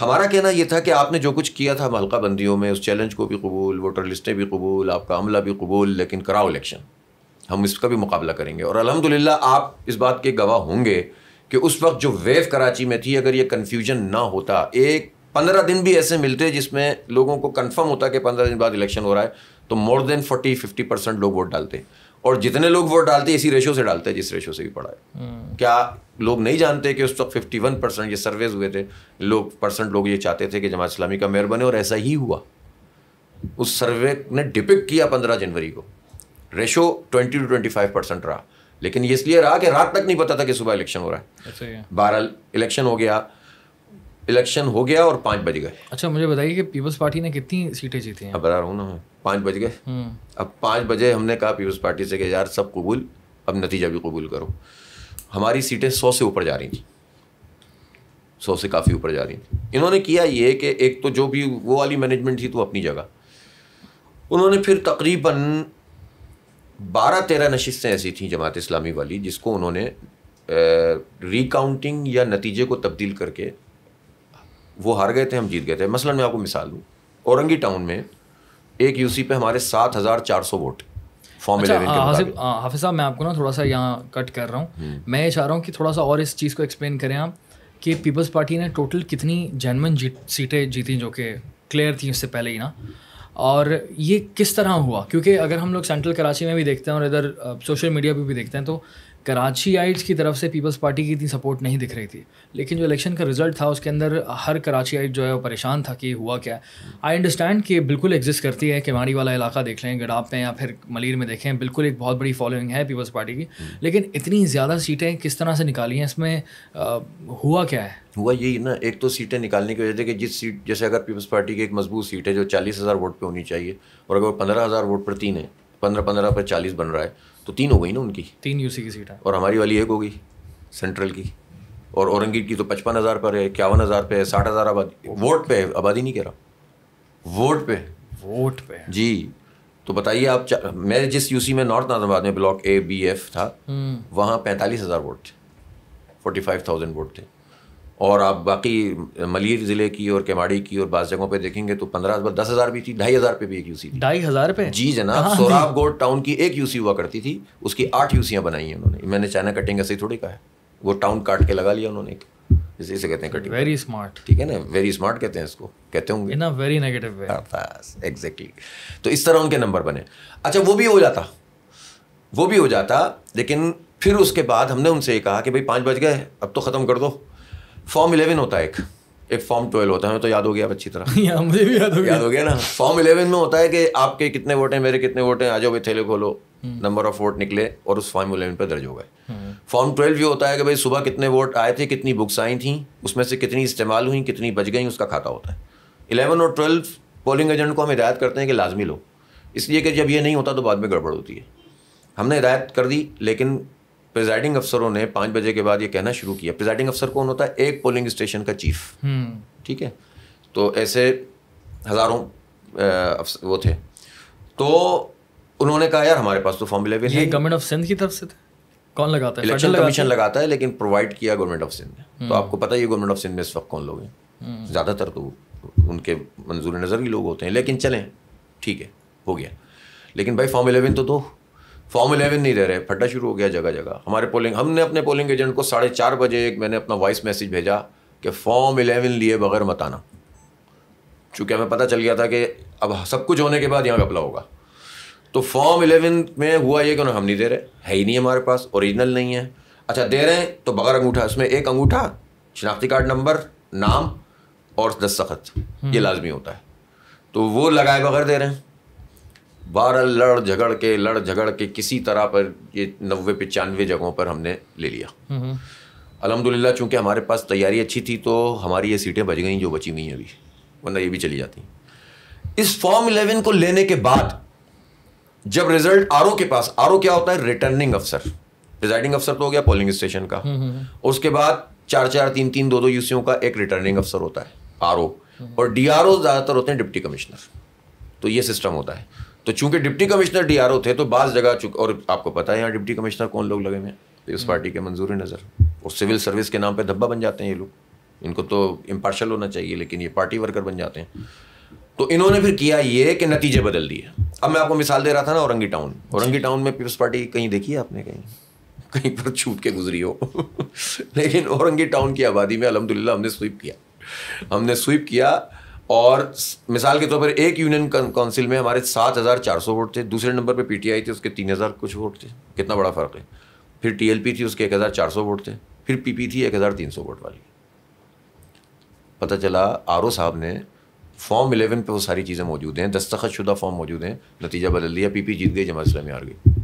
हमारा कहना यह था कि आपने जो कुछ किया था हल्का बंदियों में उस चैलेंज को भी कबूल वोटर लिस्टें भी कबूल आपका अमला भी कबूल लेकिन कराओ इलेक्शन हम इसका भी मुकाबला करेंगे और अलहमदिल्ला आप इस बात के गवाह होंगे कि उस वक्त जो वेव कराची में थी अगर ये कन्फ्यूजन ना होता एक पंद्रह दिन भी ऐसे मिलते जिसमें लोगों को कन्फर्म होता कि पंद्रह दिन बाद इलेक्शन हो रहा है तो more than forty fifty percent लोग वोट डालते और जितने लोग वोट डालते इसी रेशो से डालते हैं जिस रेशो से भी पड़ा है हम्म। क्या लोग नहीं जानते कि उस वक्त फिफ्टी वन परसेंट ये सर्वेज हुए थे लोग परसेंट लोग ये चाहते थे कि जमात इस्लामी का मेयर बने और ऐसा ही हुआ उस सर्वे ने डिपिक किया पंद्रह जनवरी को ratio twenty two twenty five percent रहा लेकिन ये इसलिए रहा कि रात तक नहीं पता था कि सुबह इलेक्शन हो रहा है अच्छा, बहरहाल इलेक्शन हो गया इलेक्शन हो गया और पाँच बज गए अच्छा मुझे बताइए कि पीपल्स पार्टी ने कितनी सीटें जीती हैं अब बता रहा हूँ ना पाँच बज गए हम्म। अब पाँच बजे हमने कहा पीपल्स पार्टी से कि यार सब कबूल अब नतीजा भी कबूल करो हमारी सीटें सौ से ऊपर जा रही थी सौ से काफ़ी ऊपर जा रही थी इन्होंने किया ये कि एक तो जो भी वो वाली मैनेजमेंट थी तो अपनी जगह उन्होंने फिर तकरीबन बारह तेरह नशस्तें ऐसी थीं जमात इस्लामी वाली जिसको उन्होंने रिकाउंटिंग या नतीजे को तब्दील करके वो हार गए थे हम जीत गए थे मसलन मैं आपको मिसाल दूँ औरंगी टाउन में एक यूसी पे हमारे सात हज़ार चार सौ वोट फॉर्म अच्छा, हाफि हाफिज हाफिज साहब मैं आपको ना थोड़ा सा यहाँ कट कर रहा हूँ हम्म। मैं ये चाह रहा हूँ कि थोड़ा सा और इस चीज़ को एक्सप्लेन करें आप कि पीपल्स पार्टी ने टोटल कितनी जैनमन जीत सीटें जीती जो कि क्लियर थी उससे पहले ही ना और ये किस तरह हुआ क्योंकि अगर हम लोग सेंट्रल कराची में भी देखते हैं और इधर सोशल मीडिया पर भी, देखते हैं तो कराची आइट्स की तरफ से पीपल्स पार्टी की इतनी सपोर्ट नहीं दिख रही थी लेकिन जो इलेक्शन का रिजल्ट था उसके अंदर हर कराची आइट जो है वो परेशान था कि हुआ क्या आई अंडरस्टैंड कि बिल्कुल एग्जिस्ट करती है केवाड़ी वाला इलाका देख लें गडाप में या फिर मलिर में देखें बिल्कुल एक बहुत बड़ी फॉलोइंग है पीपल्स पार्टी की लेकिन इतनी ज़्यादा सीटें किस तरह से निकाली हैं इसमें आ, हुआ क्या है हुआ यही ना एक तो सीटें निकालने की वजह से कि जिस सीट जैसे अगर पीपल्स पार्टी की एक मजबूत सीट है जो चालीस हज़ार वोट पर होनी चाहिए और अगर पंद्रह हज़ार वोट पर तीन है पंद्रह पंद्रह पर चालीस बन रहा है तो तीन हो गई ना उनकी तीन यूसी की सीट है और हमारी वाली एक हो गई सेंट्रल की और औरंगीर की तो पचपन हज़ार पर है इक्यावन हज़ार पे है साठ हज़ार आबादी वोट पे आबादी नहीं कह रहा वोट पे वोट पे जी तो बताइए आप मैं जिस यूसी में नॉर्थ नाजमाबाद में ब्लॉक ए बी एफ था हम्म। वहाँ पैंतालीस हज़ार वोट थे फोर्टी फाइव थाउजेंड वोट थे और आप बाकी मलिर ज़िले की और केमाड़ी की और बाद जगहों पे देखेंगे तो पंद्रह हजार दस हज़ार भी थी ढाई हज़ार पे भी एक यूसी थी ढाई हज़ार पे जी जनाब हाँ सोराब गोड टाउन की एक यूसी हुआ करती थी उसकी आठ यूसियाँ बनाई हैं उन्होंने मैंने चाइना कटिंग ऐसे थोड़ी कहा है वो टाउन काट के लगा लिया उन्होंने इसे इसे कहते हैं कटिंग वेरी स्मार्ट ठीक है ना वेरी स्मार्ट कहते हैं इसको कहते होंगे ना वेरी नेगेटिव एग्जैक्टली तो इस तरह उनके नंबर बने अच्छा वो भी हो जाता वो भी हो जाता लेकिन फिर उसके बाद हमने उनसे ये कहा कि भाई पाँच बज गए अब तो ख़त्म कर दो फॉर्म इलेवन होता है एक एक फॉर्म ट्वेल्व होता है हमें तो याद हो गया अब अच्छी तरह या, मुझे भी याद हो गया याद हो गया ना फॉर्म इलेवन में होता है कि आपके कितने वोट हैं मेरे कितने वोट हैं आ जाओ भाई थैले खोलो नंबर ऑफ वोट निकले और उस फॉर्म इलेवन पर दर्ज हो गए फॉर्म हम्म। ट्वेल्व ये होता है कि भाई सुबह कितने वोट आए थे कितनी बुक्स आई थी उसमें से कितनी इस्तेमाल हुई कितनी बच गई उसका खाता होता है इलेवन और ट्वेल्व पोलिंग एजेंट को हम हिदायत करते हैं कि लाजमी लो इसलिए कि जब ये नहीं होता तो बाद में गड़बड़ होती है हमने हिदायत कर दी लेकिन प्रिजाइडिंग अफसरों ने पाँच बजे के बाद ये कहना शुरू किया प्रिजाइडिंग अफसर कौन होता है एक पोलिंग स्टेशन का चीफ हम्म। ठीक है तो ऐसे हज़ारों वो थे तो उन्होंने कहा यार हमारे पास तो फॉर्म इलेवन ये गवर्नमेंट ऑफ सिंध की तरफ से थे कौन लगाता है इलेक्शन कमीशन लगाता है लेकिन प्रोवाइड किया गवर्नमेंट ऑफ सिंध ने तो हम्म। आपको पता ही गवर्नमेंट ऑफ सिंध में इस वक्त कौन लोग हैं हम्म। ज़्यादातर तो उनके मंजूर नज़र ही लोग होते हैं लेकिन चलें ठीक है हो गया लेकिन भाई फॉर्म इलेवन तो दो फॉर्म इलेवन नहीं रह रहे फटा शुरू हो गया जगह जगह हमारे पोलिंग हमने अपने पोलिंग एजेंट को साढ़े चार बजे एक मैंने अपना वॉइस मैसेज भेजा कि फॉर्म इलेवन लिए बगैर मत आना चूँकि हमें पता चल गया था कि अब सब कुछ होने के बाद यहाँ घपला होगा तो फॉर्म इलेवन में हुआ ये कि हम नहीं दे रहे है ही नहीं हमारे पास ओरिजिनल नहीं है अच्छा दे रहे हैं तो बगैर अंगूठा उसमें एक अंगूठा शिनाख्ती कार्ड नंबर नाम और दस्तखत ये हम्म। लाजमी होता है तो वो लगाए बगैर दे रहे हैं बारह लड़ झगड़ के लड़ झगड़ के किसी तरह पर ये नब्बे पचानवे जगहों पर हमने ले लिया अलहमदिल्ला चूँकि हमारे पास तैयारी अच्छी थी तो हमारी ये सीटें बच गई जो बची हुई हैं अभी वरना ये भी चली जाती इस फॉर्म इलेवन को लेने के बाद जब रिजल्ट आर के पास आर क्या होता है रिटर्निंग अफसर प्रिजाइडिंग अफसर तो हो गया पोलिंग स्टेशन का उसके बाद चार चार तीन तीन दो दो यूसीओ का एक रिटर्निंग अफसर होता है आर हम्म। और डी ज़्यादातर होते हैं डिप्टी कमिश्नर तो ये सिस्टम होता है तो चूंकि डिप्टी कमिश्नर ओ थे तो बाज़ जगह चुक और आपको पता है यहाँ डिप्टी कमिश्नर कौन लोग लगे हुए हैं इस पार्टी के मंजूर नज़र और सिविल सर्विस के नाम पर धब्बा बन जाते हैं ये लोग इनको तो इम्पार्शल होना चाहिए लेकिन ये पार्टी वर्कर बन जाते हैं तो इन्होंने फिर किया ये कि नतीजे बदल दिए अब मैं आपको मिसाल दे रहा था ना औरंगी टाउन औरंगी टाउन में पीपल्स पार्टी कहीं देखी है आपने कहीं कहीं पर छूट के गुजरी हो लेकिन औरंगी टाउन की आबादी में अलहमदिल्ला हमने स्वीप किया हमने स्वीप किया और मिसाल के तौर पर एक यूनियन काउंसिल में हमारे सात हज़ार चार सौ वोट थे दूसरे नंबर पे पीटीआई थे उसके तीन हज़ार कुछ वोट थे कितना बड़ा फ़र्क है फिर टीएलपी थी उसके एक हज़ार चार सौ वोट थे फिर पीपी थी एक हज़ार तीन सौ वोट वाली पता चला आर साहब ने फॉर्म एलेवन पे वो सारी चीज़ें मौजूद हैं दस्तखत शुदा फॉर्म मौजूद हैं नतीजा बदल दिया पी जीत गई जमा इस्लामी हार गई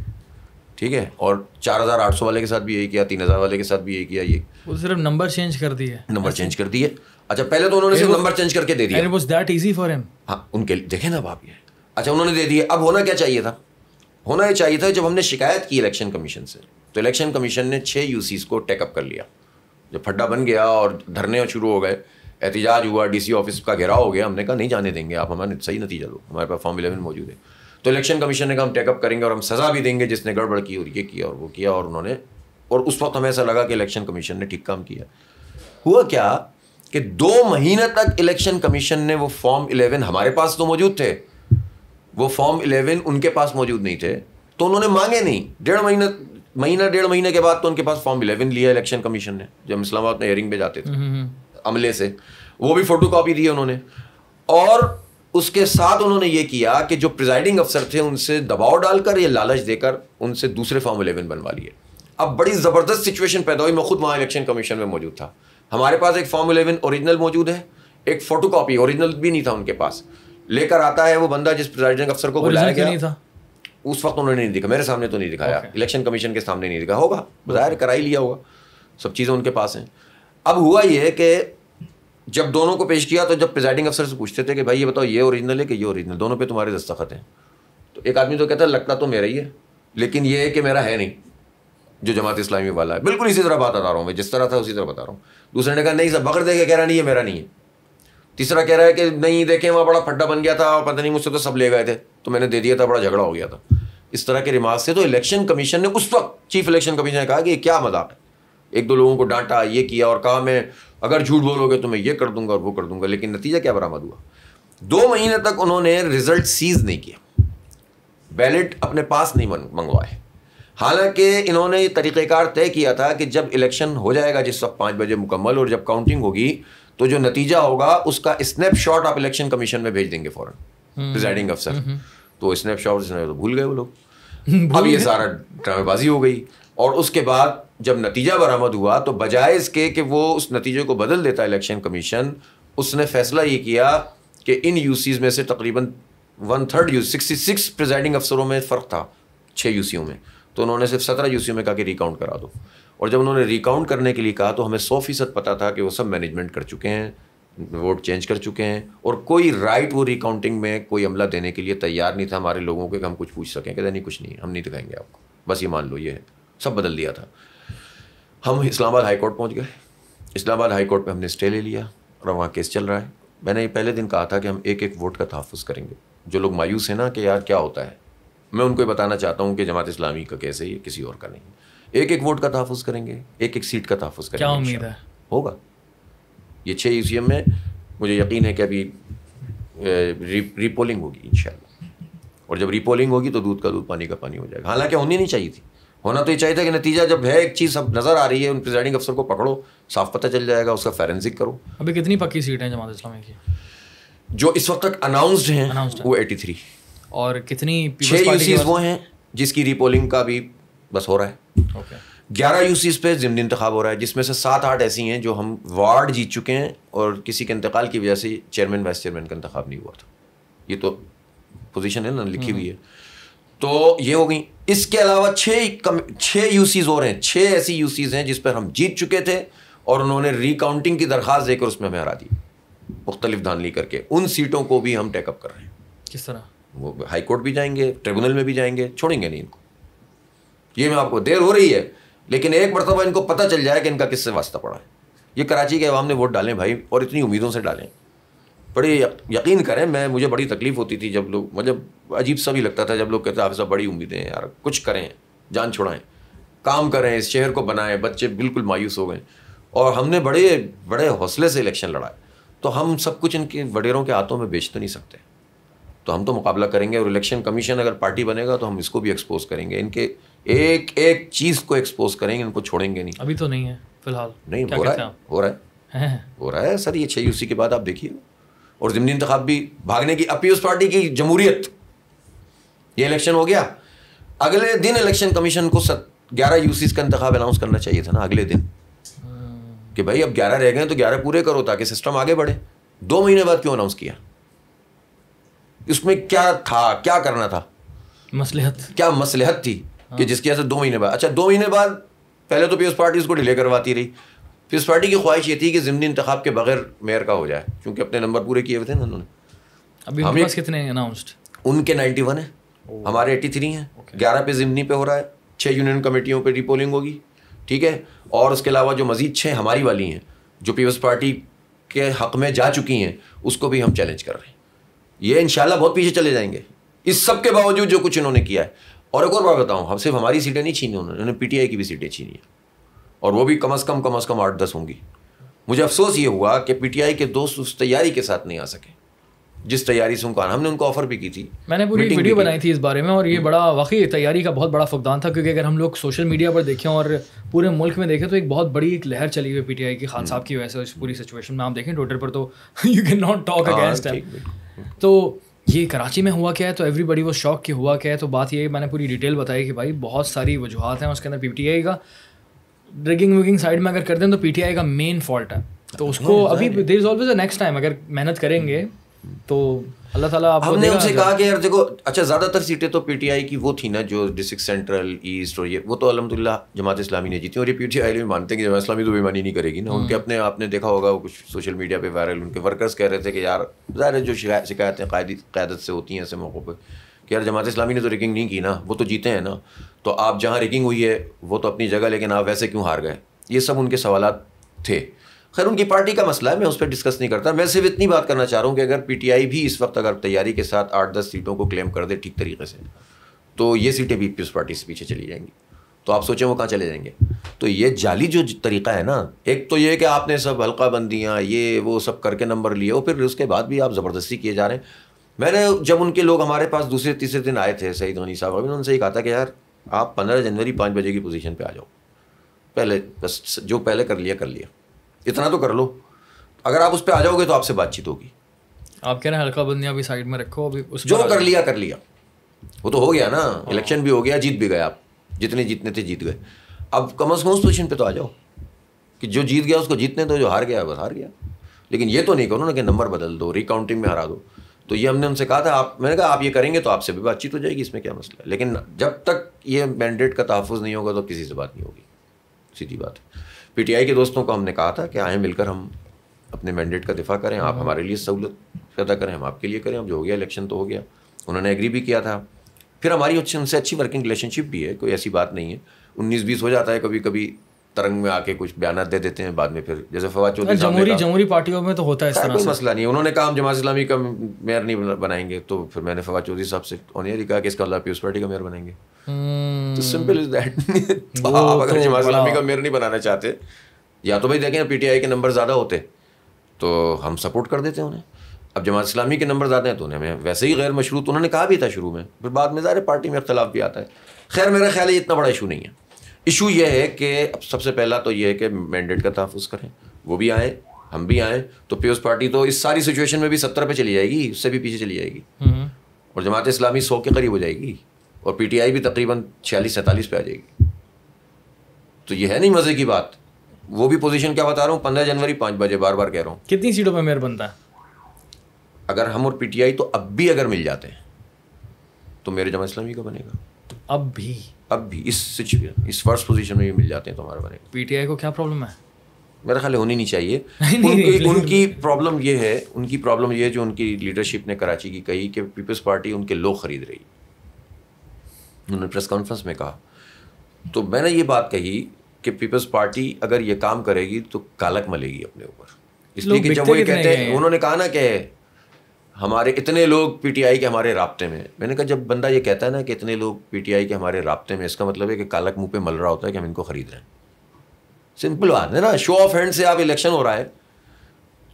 ठीक है और चार हज़ार आठ सौ वाले के साथ भी यही किया तीन हज़ार वाले के साथ भी यही किया ये वो सिर्फ नंबर चेंज कर दिए नंबर चेंज कर दिए अच्छा पहले तो उन्होंने सिर्फ नंबर चेंज करके दे दिया was that easy for him उनके देखे ना बाप ये अच्छा उन्होंने दे दिया अब होना क्या चाहिए था होना ये चाहिए था जब हमने शिकायत की इलेक्शन कमीशन से तो इलेक्शन कमीशन ने छः यू को टेकअप कर लिया जब फड्डा बन गया और धरने शुरू हो गए एहतजाज हुआ डी ऑफिस का घेराव हो गया हमने कहा नहीं जाने देंगे आप हमारे सही नतीजा दो हमारे पास फॉर्म इलेवन मौजूद है तो इलेक्शन कमीशन ने कहा हम टेकअप करेंगे और हम सज़ा भी देंगे जिसने गड़बड़ की और ये किया और वो किया और उन्होंने और उस वक्त हमें ऐसा लगा कि इलेक्शन कमीशन ने ठीक काम किया हुआ क्या कि दो महीने तक इलेक्शन कमीशन ने वो फॉर्म इलेवन हमारे पास तो मौजूद थे वो फॉर्म इलेवन उनके पास मौजूद नहीं थे तो उन्होंने मांगे नहीं डेढ़ महीने महीना डेढ़ महीने के बाद तो उनके पास फॉर्म इलेवन लिया इलेक्शन कमीशन ने जब इस्लामाबाद में हेयरिंग पे जाते थे हम्म, हम्म। अमले से वो भी फोटो कॉपी दी उन्होंने और उसके साथ उन्होंने ये किया कि जो प्रिजाइडिंग अफसर थे उनसे दबाव डालकर या लालच देकर उनसे दूसरे फॉर्म इलेवन बनवा लिए अब बड़ी ज़बरदस्त सिचुएशन पैदा हुई मैं खुद वहाँ इलेक्शन कमीशन में मौजूद था हमारे पास एक फॉर्म इलेवन ओरिजिनल मौजूद है एक फोटो कॉपी ओरिजिनल भी नहीं था उनके पास लेकर आता है वो बंदा जिस प्रिजाइडिंग अफसर को बुलाया गया नहीं था उस वक्त उन्होंने नहीं दिखा मेरे सामने तो नहीं दिखाया इलेक्शन okay. कमीशन के सामने नहीं दिखा होगा बाहर करा ही लिया होगा सब चीज़ें उनके पास हैं अब हुआ ये कि जब दोनों को पेश किया तो जब प्रिजाइडिंग अफसर से पूछते थे कि भाई ये बताओ ये ओरिजिनल है कि ये ओरिजिनल दोनों पे तुम्हारे दस्तखत हैं तो एक आदमी तो कहता लगता तो मेरा ही है लेकिन ये है कि मेरा है नहीं जो जमात इस्लामी वाला है बिल्कुल इसी तरह बात बता रहा हूँ मैं जिस तरह था उसी तरह बता रहा हूँ दूसरे ने कहा नहीं सर बकर देखे कह रहा नहीं है मेरा नहीं है तीसरा कह रहा है कि नहीं देखें वहाँ बड़ा फड्डा बन गया था और पता नहीं मुझसे तो सब ले गए थे तो मैंने दे दिया था बड़ा झगड़ा हो गया था इस तरह के रिमार्क से तो इलेक्शन कमीशन ने उस वक्त चीफ इलेक्शन कमीशन ने कहा कि क्या मजाक है एक दो लोगों को डांटा ये किया और कहा मैं अगर झूठ बोलोगे तो मैं ये कर दूंगा और वो कर दूंगा लेकिन नतीजा क्या बरामद हुआ दो महीने तक उन्होंने रिजल्ट सीज नहीं किया बैलेट अपने पास नहीं मंगवाए हालांकि इन्होंने ये तरीक़ेकार तय किया था कि जब इलेक्शन हो जाएगा जिस वक्त पाँच बजे मुकम्मल और जब काउंटिंग होगी तो जो नतीजा होगा उसका स्नैपशॉट आप इलेक्शन कमीशन में भेज देंगे फ़ौर हम्म। प्रिजाइडिंग अफसर हम्म। तो स्नैपशॉट तो भूल गए वो लोग अब ये सारा ड्रामेबाजी हो गई और उसके बाद जब नतीजा बरामद हुआ तो बजाय इसके कि वो उस नतीजे को बदल देता इलेक्शन कमीशन उसने फैसला ये किया कि इन यूसीज में से तकरीबन वन थर्ड यू सिक्सटी सिक्स प्रिजाइडिंग अफसरों में फ़र्क था छः यूसीयों में तो उन्होंने सिर्फ सत्रह यूसीओ में कहा कि रिकाउंट करा दो और जब उन्होंने रिकाउंट करने के लिए कहा तो हमें सौ फीसद पता था कि वो सब मैनेजमेंट कर चुके हैं वोट चेंज कर चुके हैं और कोई राइट वो रिकाउंटिंग में कोई अमला देने के लिए तैयार नहीं था हमारे लोगों के हम कुछ पूछ सकें कहते नहीं कुछ नहीं हम नहीं दिखाएंगे आपको बस ये मान लो ये है सब बदल दिया था हम इस्लामाबाद हाईकोर्ट पहुँच गए इस्लामाबाद हाईकोर्ट में हमने स्टे ले लिया और वहाँ केस चल रहा है मैंने ये पहले दिन कहा था कि हम एक एक वोट का तहफ़ करेंगे जो लोग मायूस हैं ना कि यार क्या होता है मैं उनको ये बताना चाहता हूँ कि जमात इस्लामी का कैसे ये किसी और का नहीं एक एक वोट का तहफ़ करेंगे एक एक सीट का तहफ़ करेंगे क्या उम्मीद है होगा ये छः ई में मुझे यकीन है कि अभी रिपोलिंग होगी इन और जब रिपोलिंग होगी तो दूध का दूध पानी का पानी हो जाएगा हालांकि होनी नहीं चाहिए थी होना तो ये चाहिए था कि नतीजा जब है एक चीज़ अब नज़र आ रही है उन प्रिजाइडिंग अफसर को पकड़ो साफ पता चल जाएगा उसका फैरेंसिक करो अभी कितनी पक्की सीट है जमात इस्लामी की जो इस वक्त तक अनाउंसड हैं वो एटी थ्री और कितनी छः यूसीज वो हैं जिसकी रिपोलिंग का भी बस हो रहा है okay. ग्यारह यूसीज पे ज़मनी इंतखा हो रहा है जिसमें से सात आठ ऐसी हैं जो हम वार्ड जीत चुके हैं और किसी के इंतकाल की वजह से चेयरमैन वाइस चेयरमैन का इंतखा नहीं हुआ था ये तो पोजीशन है ना लिखी हुई हम्म। है तो ये हो गई इसके अलावा छः कम छः यूसीज और हैं छः ऐसी यूसीज हैं जिस पर हम जीत चुके थे और उन्होंने रिकाउंटिंग की दरख्वास्त देकर उसमें हमें हरा दी मुख्तलिफ धानली करके उन सीटों को भी हम टेकअप कर रहे हैं किस तरह वो हाई कोर्ट भी जाएंगे ट्रिब्यूनल में भी जाएंगे छोड़ेंगे नहीं इनको ये मैं आपको देर हो रही है लेकिन एक मरतबा इनको पता चल जाए कि इनका किससे वास्ता पड़ा है ये कराची के अवाम ने वोट डालें भाई और इतनी उम्मीदों से डालें बड़े यकीन करें मैं मुझे बड़ी तकलीफ़ होती थी जब लोग मतलब अजीब सा भी लगता था जब लोग कहते हैं साहब बड़ी उम्मीदें हैं यार कुछ करें जान छुड़ाएं काम करें इस शहर को बनाएं बच्चे बिल्कुल मायूस हो गए और हमने बड़े बड़े हौसले से इलेक्शन लड़ाए तो हम सब कुछ इनके वडेरों के हाथों में बेच तो नहीं सकते तो हम तो मुकाबला करेंगे और इलेक्शन कमीशन अगर पार्टी बनेगा तो हम इसको भी एक्सपोज करेंगे इनके एक एक चीज को एक्सपोज करेंगे इनको छोड़ेंगे नहीं अभी तो नहीं है फिलहाल नहीं हो रहा है हो रहा है हो रहा है सर ये छह यूसी के बाद आप देखिए और ज़मनी इंतखा भी भागने की अपील्स पार्टी की जमहूरियत ये इलेक्शन हो गया अगले दिन इलेक्शन कमीशन को ग्यारह यूसीज का इंतखब अनाउंस करना चाहिए था ना अगले दिन हाँ। कि भाई अब ग्यारह रह गए तो ग्यारह पूरे करो ताकि सिस्टम आगे बढ़े दो महीने बाद क्यों अनाउंस किया इसमें क्या था क्या करना था मसलहत क्या मसलहत थी हाँ। कि जिसकी वजह से दो महीने बाद अच्छा दो महीने बाद पहले तो पीपल्स पार्टी उसको डिले करवाती रही पीपल्स पार्टी की ख्वाहिश ये थी कि ज़मनी इंतखब के बगैर मेयर का हो जाए क्योंकि अपने नंबर पूरे किए हुए थे ना उन्होंने अभी हम कितने अनाउंसड उनके नाइन्टी वन है हमारे एट्टी थ्री हैं ग्यारह पे ज़मनी पे हो रहा है छः यूनियन कमेटियों पर रिपोलिंग होगी ठीक है और उसके अलावा जो मजीद छः हमारी वाली हैं जो पीपल्स पार्टी के हक में जा चुकी हैं उसको भी हम चैलेंज कर रहे हैं ये इंशाल्लाह बहुत पीछे चले जाएंगे इस सब के बावजूद जो कुछ इन्होंने किया है और एक और बात बताऊँ हम सिर्फ हमारी सीटें नहीं छीनी उन्होंने टी पीटीआई की भी सीटें छीनी हैं और वो भी कम अज़ कम कम अज़ कम आठ दस होंगी मुझे अफसोस ये हुआ कि पीटीआई के दोस्त उस तैयारी के साथ नहीं आ सके जिस तैयारी से उनको आना हमने उनको ऑफर भी की थी मैंने पूरी वीडियो बनाई थी इस बारे में और ये बड़ा वाकई तैयारी का बहुत बड़ा फुकदान था क्योंकि अगर हम लोग सोशल मीडिया पर देखें और पूरे मुल्क में देखें तो एक बहुत बड़ी एक लहर चली हुई पीटीआई की खान हम्म। साहब की वजह से इस पूरी सिचुएशन में आप देखें ट्विटर पर तो you can not talk against तो ये कराची में हुआ क्या है तो एवरीबडी वो शॉक कि हुआ क्या है तो बात ये मैंने पूरी डिटेल बताई कि भाई बहुत सारी वजूहत हैं उसके अंदर पी टी आई का ड्रिगिंग विगिंग साइड में अगर कर दें तो पी टी आई का मेन फॉल्ट है तो हाँ, उसको अभी there is always a next time अगर मेहनत करेंगे हम्म। तो अल्लाह ताला आपको हमने उनसे कहा कि यार देखो अच्छा ज़्यादातर सीटें तो पीटीआई की वो थी ना जो डिस्ट्रिक्ट सेंट्रल ईस्ट और ये वो तो अलहमदिल्ला जमात इस्लामी ने जीती और ये पीटीआई भी मानते हैं कि जमात इस्लामी तो बेमानी नहीं करेगी ना उनके हम्म। अपने आपने देखा होगा वो कुछ सोशल मीडिया पर वायरल उनके वर्कर्स कह रहे थे कि यार ज़ाहिर जो शिकायतें क्यादत से होती हैं ऐसे मौक़ों पर कि यार जमात इस्लामी ने तो रिकिंग नहीं की ना वो तो जीते हैं ना तो आप जहाँ रिकिंग हुई है वो तो अपनी जगह लेकिन आप वैसे क्यों हार गए ये सब उनके सवाल थे खैर उनकी पार्टी का मसला है मैं उस पर डिस्कस नहीं करता मैं सिर्फ इतनी बात करना चाह रहा हूँ कि अगर पीटीआई भी इस वक्त अगर तैयारी के साथ आठ दस सीटों को क्लेम कर दे ठीक तरीके से तो ये सीटें भी पीपल्स पार्टी से पीछे चली जाएंगी तो आप सोचें वो कहाँ चले जाएंगे तो ये जाली जो तरीका है ना एक तो ये कि आपने सब हल्का बंदियाँ ये वो सब करके नंबर लिए और फिर उसके बाद भी आप ज़बरदस्ती किए जा रहे हैं मैंने जब उनके लोग हमारे पास दूसरे तीसरे दिन आए थे सईद गनी साहब अभी उनसे ही कहा था कि यार आप पंद्रह जनवरी पाँच बजे की पोजीशन पर आ जाओ पहले बस जो पहले कर लिया कर लिया इतना तो कर लो अगर आप उस पर आ जाओगे तो आपसे बातचीत होगी आप कह रहे हैं हल्का बंदियाँ भी साइड में रखो अभी उस जो कर लिया कर लिया वो तो हो गया ना हाँ। इलेक्शन भी हो गया जीत भी गए आप जितने जीतने थे जीत गए अब कम अज़ कम उस पोजिशन पर तो आ जाओ कि जो जीत गया उसको जीतने दो जो हार गया बस हार गया लेकिन ये तो नहीं करो ना कि नंबर बदल दो रिकाउंटिंग में हरा दो तो ये हमने उनसे कहा था आप मैंने कहा आप ये करेंगे तो आपसे भी बातचीत हो जाएगी इसमें क्या मसला है लेकिन जब तक ये मैंडेट का तहफ़ नहीं होगा तो किसी से बात नहीं होगी सीधी बात है पीटीआई के दोस्तों को हमने कहा था कि आए मिलकर हम अपने मैंडेट का दिफा करें आप हम्म। हमारे लिए सहूलत पैदा करें हम आपके लिए करें अब जो हो गया इलेक्शन तो हो गया उन्होंने एग्री भी किया था फिर हमारी उनसे अच्छी वर्किंग रिलेशनशिप भी है कोई ऐसी बात नहीं है उन्नीस बीस हो जाता है कभी कभी तरंग में आके कुछ बयान दे देते हैं बाद में फिर जैसे फवाद चौधरी जमहूरी जमहूरी पार्टियों में तो होता है इस तरह कोई मसला नहीं उन्होंने कहा हम जमात इस्लामी का मेयर नहीं बनाएंगे तो फिर मैंने फवाद चौधरी साहब से ऑन ही कहा कि इसका अल्लाह पार्टी का मेयर बनाएंगे हम्म। तो सिंपल इज दैट आप अगर तो जमात इस्लामी का मेयर नहीं बनाना चाहते या तो भाई देखें पीटीआई के नंबर ज़्यादा होते तो हम सपोर्ट कर देते उन्हें अब जमात इस्लामी के नंबर ज़्यादा हैं तो उन्हें हमें वैसे ही गैर मशरूत उन्होंने कहा भी था शुरू में फिर बाद में सारे पार्टी में अख्तलाफ भी आता है खैर मेरा ख्याल है इतना बड़ा इशू नहीं है इशू ये है कि अब सबसे पहला तो ये है कि मैंडेट का तहफ़ करें वो भी आए हम भी आए तो पीपल्स पार्टी तो इस सारी सिचुएशन में भी सत्तर पे चली जाएगी उससे भी पीछे चली जाएगी हम्म। और जमात इस्लामी सौ के करीब हो जाएगी और पीटीआई भी तकरीबन छियालीस सैंतालीस पे आ जाएगी तो ये है नहीं मज़े की बात वो भी पोजीशन क्या बता रहा हूँ पंद्रह जनवरी पाँच बजे बार बार कह रहा हूँ कितनी सीटों पर मेयर बनता है अगर हम और पीटीआई तो अब भी अगर मिल जाते हैं तो मेरे जमात इस्लामी का बनेगा अब भी अब भी इस सिचुएशन इस फर्स्ट पोजीशन में भी मिल जाते हैं तुम्हारे बने पीटीआई को क्या प्रॉब्लम है मेरा ख्याल होनी नहीं चाहिए नहीं, उनकी नहीं, नहीं, उनकी प्रॉब्लम ये है उनकी प्रॉब्लम ये है जो उनकी लीडरशिप ने कराची की कही कि पीपल्स पार्टी उनके लोग खरीद रही उन्होंने प्रेस कॉन्फ्रेंस में कहा तो मैंने ये बात कही कि पीपल्स पार्टी अगर ये काम करेगी तो कालक मलेगी अपने ऊपर इसलिए कि जब वो ये कहते हैं उन्होंने कहा ना कि हमारे इतने लोग पीटीआई के हमारे रबते में मैंने कहा जब बंदा ये कहता है ना कि इतने लोग पीटीआई के हमारे रबते में इसका मतलब है कि कालक मुंह पे मल रहा होता है कि हम इनको ख़रीद रहे हैं सिंपल बात है ना शो ऑफ हैंड से आप इलेक्शन हो रहा है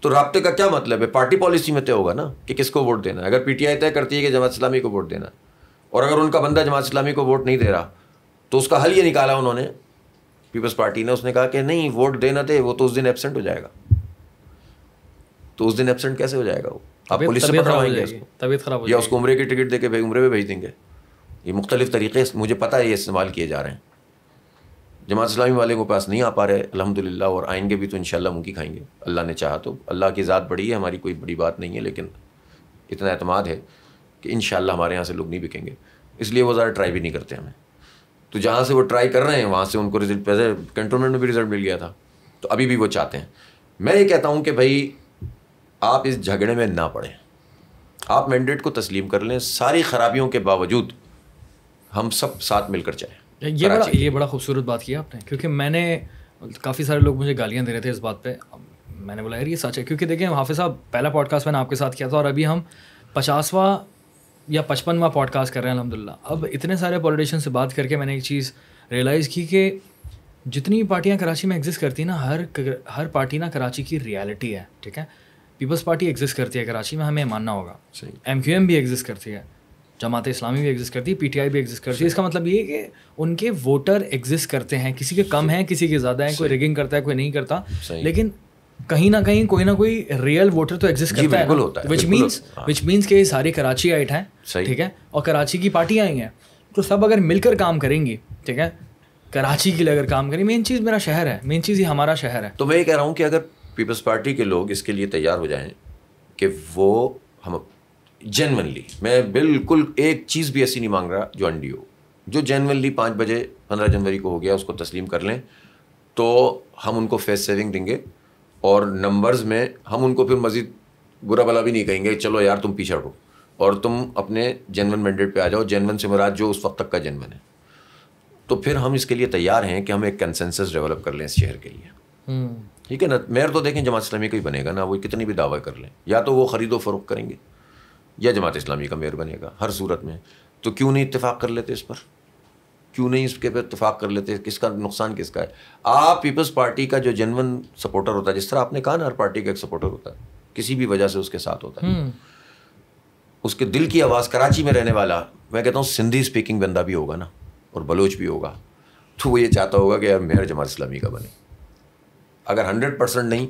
तो रबते का क्या मतलब है पार्टी पॉलिसी में तय होगा ना कि किसको वोट देना है अगर पी तय करती है कि जमात इस्लामी को वोट देना और अगर उनका बंदा जमात इस्लामी को वोट नहीं दे रहा तो उसका हल ये निकाला उन्होंने पीपल्स पार्टी ने उसने कहा कि नहीं वोट देना थे वो तो उस दिन एबसेंट हो जाएगा तो उस दिन एबसेंट कैसे हो जाएगा वो आप पुलिस से पकड़वाएंगे तबीयत खराब या उसको उम्र की टिकट दे के उम्र में भेज देंगे ये मुख्तलिफ तरीके मुझे पता है ये इस्तेमाल किए जा रहे हैं जमात इस्लामी वाले को पास नहीं आ पा रहे अलहमदिल्ला और आएंगे भी तो इन मुँह खाएंगे अल्लाह ने चाहा तो अल्लाह की ज़ात बड़ी है हमारी कोई बड़ी बात नहीं है लेकिन इतना अतमाद है कि इन हमारे यहाँ से लोग नहीं बिकेंगे इसलिए वो ज़्यादा ट्राई भी नहीं करते हमें तो जहाँ से वो ट्राई कर रहे हैं वहाँ से उनको रिजल्ट पहले कंटोनमेंट में भी रिज़ल्ट मिल गया था तो अभी भी वो चाहते हैं मैं ये कहता हूँ कि भाई आप इस झगड़े में ना पड़ें आप मैंडेट को तस्लीम कर लें सारी खराबियों के बावजूद हम सब साथ मिलकर जाएं ये बड़ा ये बड़ा खूबसूरत बात की आपने क्योंकि मैंने काफ़ी सारे लोग मुझे गालियाँ दे रहे थे इस बात पे मैंने बोला यार ये सच है क्योंकि देखिए हाफिज़ साहब पहला पॉडकास्ट मैंने आपके साथ किया था और अभी हम पचासवा या पचपनवा पॉडकास्ट कर रहे हैं अलहमदिल्ला अब इतने सारे पॉलिटिशन से बात करके मैंने एक चीज़ रियलाइज़ की कि जितनी पार्टियाँ कराची में एग्जिस्ट करती हैं ना हर हर पार्टी ना कराची की रियलिटी है ठीक है पीपल्स पार्टी एग्जिस्ट करती है कराची में हमें मानना होगा एम क्यू एम भी एग्जिस्ट करती है जमात इस्लामी भी एग्जिस्ट करती है पी टी आई भी एग्जिस्ट करती है इसका मतलब ये कि उनके वोटर एग्जिस्ट करते हैं किसी के कम हैं किसी के ज़्यादा हैं कोई रिगिंग करता है कोई नहीं करता लेकिन कहीं ना कहीं कोई ना कोई रियल वोटर तो एग्जिस्ट करता है विच मीन्स विच मीन्स के सारे कराची आइट हैं ठीक है और कराची की पार्टी आई हैं तो सब अगर मिलकर काम करेंगी ठीक है कराची के लिए अगर काम करें मेन चीज़ मेरा शहर है मेन चीज़ ही हमारा शहर है तो मैं ये कह रहा हूँ कि अगर पीपल्स पार्टी के लोग इसके लिए तैयार हो जाएं कि वो हम जेनवनली मैं बिल्कुल एक चीज़ भी ऐसी नहीं मांग रहा जो अंडी हो जो जेनवनली पाँच बजे पंद्रह जनवरी को हो गया उसको तस्लीम कर लें तो हम उनको फेस सेविंग देंगे और नंबर्स में हम उनको फिर मज़ीद बुरा भला भी नहीं कहेंगे चलो यार तुम पीछे हो और तुम अपने जेनवन मैंडेट पे आ जाओ जेनवन से मुराद जो उस वक्त तक का जेनवन है तो फिर हम इसके लिए तैयार हैं कि हम एक कंसेंसस डेवलप कर लें इस शहर के लिए हम्म। ठीक है ना मेयर तो देखें जमात इस्लामी का ही बनेगा ना वो कितनी भी दावा कर लें या तो वो ख़रीदो फ़रोख करेंगे या जमात इस्लामी का मेयर बनेगा हर सूरत में तो क्यों नहीं इतफाक़ कर लेते इस पर क्यों नहीं इसके पर इतफाक़ कर लेते किसका नुकसान किसका है आप पीपल्स पार्टी का जो जनवन सपोर्टर होता है जिस तरह आपने कहा ना हर पार्टी का एक सपोर्टर होता है किसी भी वजह से उसके साथ होता है हम्म। उसके दिल की आवाज़ कराची में रहने वाला मैं कहता हूँ सिंधी स्पीकिंग बंदा भी होगा ना और बलोच भी होगा तो वो ये चाहता होगा कि यार मेयर जमात इस्लामी का बने अगर हंड्रेड परसेंट नहीं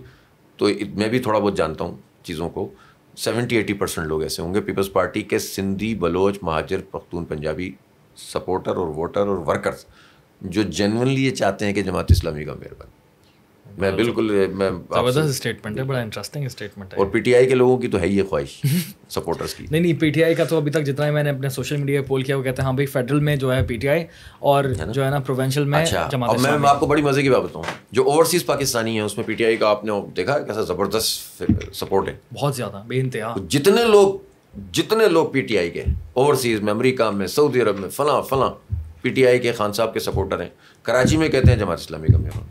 तो मैं भी थोड़ा बहुत जानता हूँ चीज़ों को सेवेंटी एटी परसेंट लोग ऐसे होंगे पीपल्स पार्टी के सिंधी बलोच महाजर पख्तून पंजाबी सपोर्टर और वोटर और वर्कर्स जो जेनवनली ये चाहते हैं कि जमात इस्लामी का मेहरबान मैं हाँ, बिल्कुल मैं जबरदस्त स्टेटमेंट है बड़ा इंटरेस्टिंग स्टेटमेंट है और पीटीआई के लोगों की तो है ही ये ख्वाहिश सपोर्टर्स की नहीं नहीं पीटीआई का तो अभी तक जितना है मैंने अपने सोशल मीडिया पे पोल किया वो कहते हैं हाँ भाई फेडरल में जो है पीटीआई और है जो है ना प्रोवेंशियल में अच्छा, अब मैं, मैं आपको बड़ी मजे की बात बताऊँ जो ओवरसीज पाकिस्तानी है उसमें पीटीआई का आपने देखा कैसा जबरदस्त सपोर्ट है बहुत ज्यादा बेइंतहा तो जितने लोग जितने लोग पीटीआई के ओवरसीज में अमरीका में सऊदी अरब में फला फला पीटीआई के खान साहब के सपोर्टर हैं कराची में कहते हैं जमात इस्लामी का मेहमान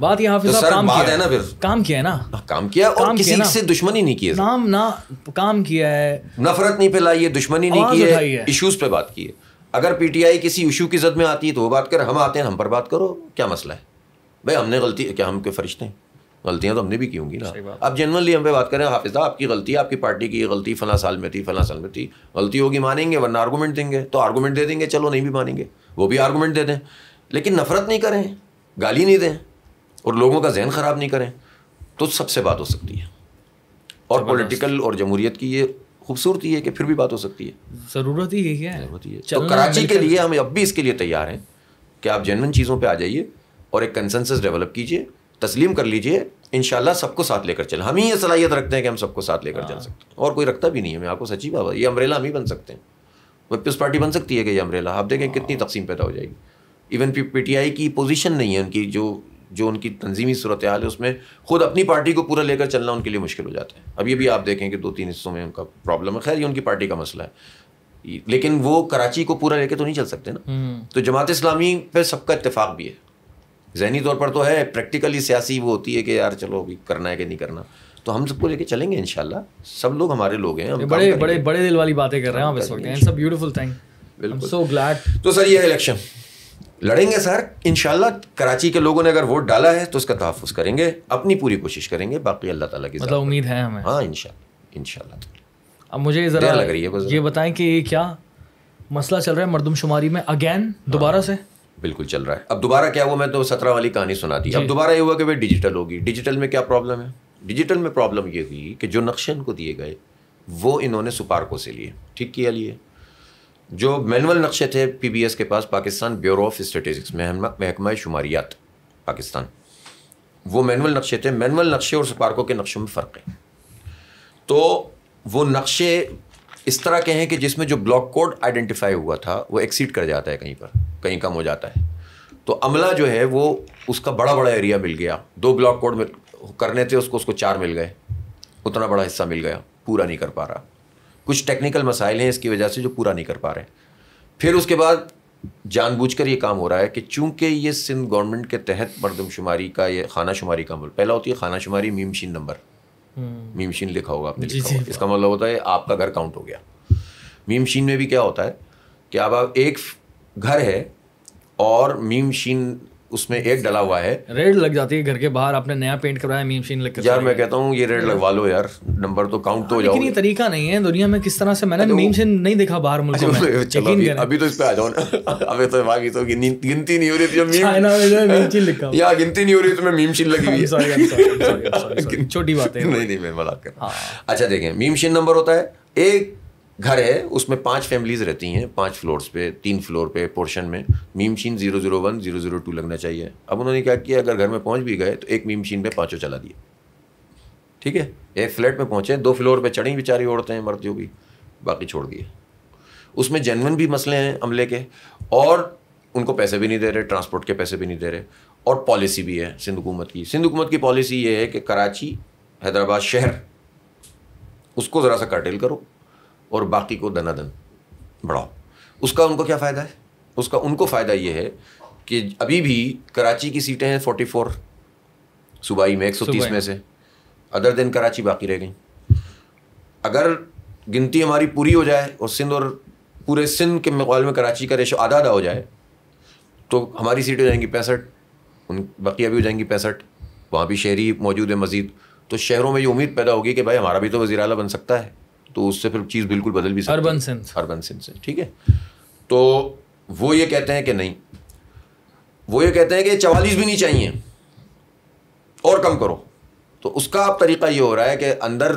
बात यहाँ तो सर काम बात है ना फिर काम किया है ना काम किया और काम किसी किया से दुश्मनी नहीं की है नाम ना काम किया है नफरत नहीं फैलाई है दुश्मनी नहीं की है इश्यूज पे बात की है अगर पीटीआई किसी इशू की जद में आती है तो वो बात कर हम आते हैं हम पर बात करो क्या मसला है भाई हमने गलती क्या हम के फरिश्ते हैं गलतियां तो हमने भी की होंगी ना अब जनरली हम पे बात करें हाफिज साहब आपकी गलती आपकी पार्टी की गलती फला साल में थी फला साल में थी गलती होगी मानेंगे वरना आर्गूमेंट देंगे तो आर्गूमेंट दे देंगे चलो नहीं भी मानेंगे वो भी आर्गूमेंट दे दें लेकिन नफरत नहीं करें गाली नहीं दें और लोगों का जहन ख़राब नहीं करें तो सबसे बात हो सकती है और पॉलिटिकल और जमहूरियत की ये खूबसूरती है कि फिर भी बात हो सकती है ज़रूरत ही है है तो कराची के लिए हम अब भी इसके लिए तैयार हैं कि आप जेनवन चीज़ों पर आ जाइए और एक कंसेंसस डेवलप कीजिए तस्लीम कर लीजिए इन सबको साथ लेकर चलें हम ही ये सलाहियत रखते हैं कि हम सबको साथ लेकर चल हाँ। सकते हैं और कोई रखता भी नहीं है मैं आपको सची बाबा ये अमरेला हम ही बन सकते हैं पीपल्स पार्टी बन सकती है कि ये अमरेला आप देखें कितनी हाँ। तकसीम पैदा हो जाएगी इवन पी टी आई की पोजीशन नहीं है उनकी जो जो उनकी तंजीमी सूरत हाल है उसमें खुद अपनी पार्टी को पूरा लेकर चलना उनके लिए मुश्किल हो जाता है अब ये भी आप देखें कि दो तीन हिस्सों में उनका प्रॉब्लम है खैर ये उनकी पार्टी का मसला है लेकिन वो कराची को पूरा लेकर तो नहीं चल सकते ना हम्म। तो जमात इस्लामी पे सबका इतफाक़ भी है जहनी तौर पर तो है प्रैक्टिकली सियासी वो होती है कि यार चलो अभी करना है कि नहीं करना तो हम सबको लेके चलेंगे इनशाला सब लोग हमारे लोग हैं बड़े बड़े बड़े दिल वाली बातें कर रहे हैं आप इस वक्त सब ब्यूटीफुल थैंक बिल्कुल सो ग्लैड तो सर ये इलेक्शन लड़ेंगे सर इन कराची के लोगों ने अगर वोट डाला है तो उसका तहफ़ करेंगे अपनी पूरी कोशिश करेंगे बाकी अल्लाह ताला की मतलब उम्मीद है हमें हाँ इन इनशाला अब मुझे ज़रा लग रही है ये बताएं कि ये क्या मसला चल रहा है मरदमशुमारी में अगेन हाँ। दोबारा से बिल्कुल चल रहा है अब दोबारा क्या हुआ मैं तो सत्रह वाली कहानी सुना दी अब दोबारा ये हुआ कि भाई डिजिटल होगी डिजिटल में क्या प्रॉब्लम है डिजिटल में प्रॉब्लम ये हुई कि जो नक्शे इनको दिए गए वो इन्होंने सुपारकों से लिए ठीक किया लिए जो मैनुअल नक्शे थे पी बी एस के पास पाकिस्तान ब्यूरो ऑफ स्टेटिस्टिक्स महकमा शुमारियात पाकिस्तान वो मैनुअल नक्शे थे मैनुअल नक्शे और स्पार्कों के नक्शों में फ़र्क है तो वो नक्शे इस तरह के हैं कि जिसमें जो ब्लॉक कोड आइडेंटिफाई हुआ था वो एक्सीड कर जाता है कहीं पर कहीं कम हो जाता है तो अमला जो है वो उसका बड़ा बड़ा एरिया मिल गया दो ब्लॉक कोड करने थे उसको उसको चार मिल गए उतना बड़ा हिस्सा मिल गया पूरा नहीं कर पा रहा कुछ टेक्निकल मसाइल हैं इसकी वजह से जो पूरा नहीं कर पा रहे फिर उसके बाद जानबूझकर ये काम हो रहा है कि चूंकि ये सिंध गवर्नमेंट के तहत मरदमशुमारी का ये खाना शुमारी का अमल पहला होती है खाना शुमारी मशीन नंबर मशीन लिखा होगा आपने लिखा होगा इसका मतलब होता है आपका घर काउंट हो गया मशीन में भी क्या होता है कि अब आप एक घर है और मशीन उसमें एक डला हुआ है रेड लग जाती है घर के बाहर आपने नया पेंट करवाया मीम मशीन लग यार मैं कहता हूँ ये रेड हाँ। लगवा लो यार नंबर तो काउंट तो हाँ, लेकिन ये तरीका नहीं है दुनिया में किस तरह से मैंने मीम मशीन नहीं देखा बाहर मुल्क में तो- अभी तो इस पे आ जाओ ना अभी तो बाकी तो गिनती नहीं हो रही थी मीम मीम शीन लिखा या गिनती नहीं हो रही तुम्हें मीम मशीन लगी हुई है छोटी बात है नहीं नहीं मैं मजाक कर हाँ। अच्छा देखें मीम मशीन नंबर होता है एक घर है उसमें पांच फैमिलीज रहती हैं पांच फ्लोर्स पे तीन फ्लोर पे पोर्शन में मीम machine zero zero one zero zero two लगना चाहिए अब उन्होंने क्या किया अगर घर में पहुंच भी गए तो एक मीम मशीन पे पांचों चला दिए ठीक है एक फ्लैट में पहुंचे दो फ्लोर पे चढ़ी बेचारी ओढ़ते मर्द जो भी बाकी छोड़ दिए उसमें जेनवन भी मसले हैं अमले के और उनको पैसे भी नहीं दे रहे ट्रांसपोर्ट के पैसे भी नहीं दे रहे और पॉलिसी भी है सिंध हुकूमत की सिंध हुकूमत की पॉलिसी ये है कि कराची हैदराबाद शहर उसको ज़रा सा कर्टेल करो और बाकी को दनादन बढ़ाओ उसका उनको क्या फ़ायदा है उसका उनको फ़ायदा ये है कि अभी भी कराची की सीटें हैं फोर्टी फोर सूबाई में एक सौ तीस में से अदर दिन कराची बाकी रह गई अगर गिनती हमारी पूरी हो जाए और सिंध और पूरे सिंध के मकाल में कराची का रेशो आधा आधा हो जाए तो हमारी सीटें हो जाएंगी पैंसठ उन बकिया भी हो जाएंगी पैंसठ वहाँ भी शहरी मौजूद है मज़ीद तो शहरों में ये उम्मीद पैदा होगी कि भाई हमारा भी तो वज़ी अला बन सकता है तो उससे फिर चीज़ बिल्कुल बदल भी सकती अर्बन सेंस अर्बन सेंस से ठीक है तो वो ये कहते हैं कि नहीं वो ये कहते हैं कि चवालीस भी नहीं चाहिए और कम करो तो उसका अब तरीका ये हो रहा है कि अंदर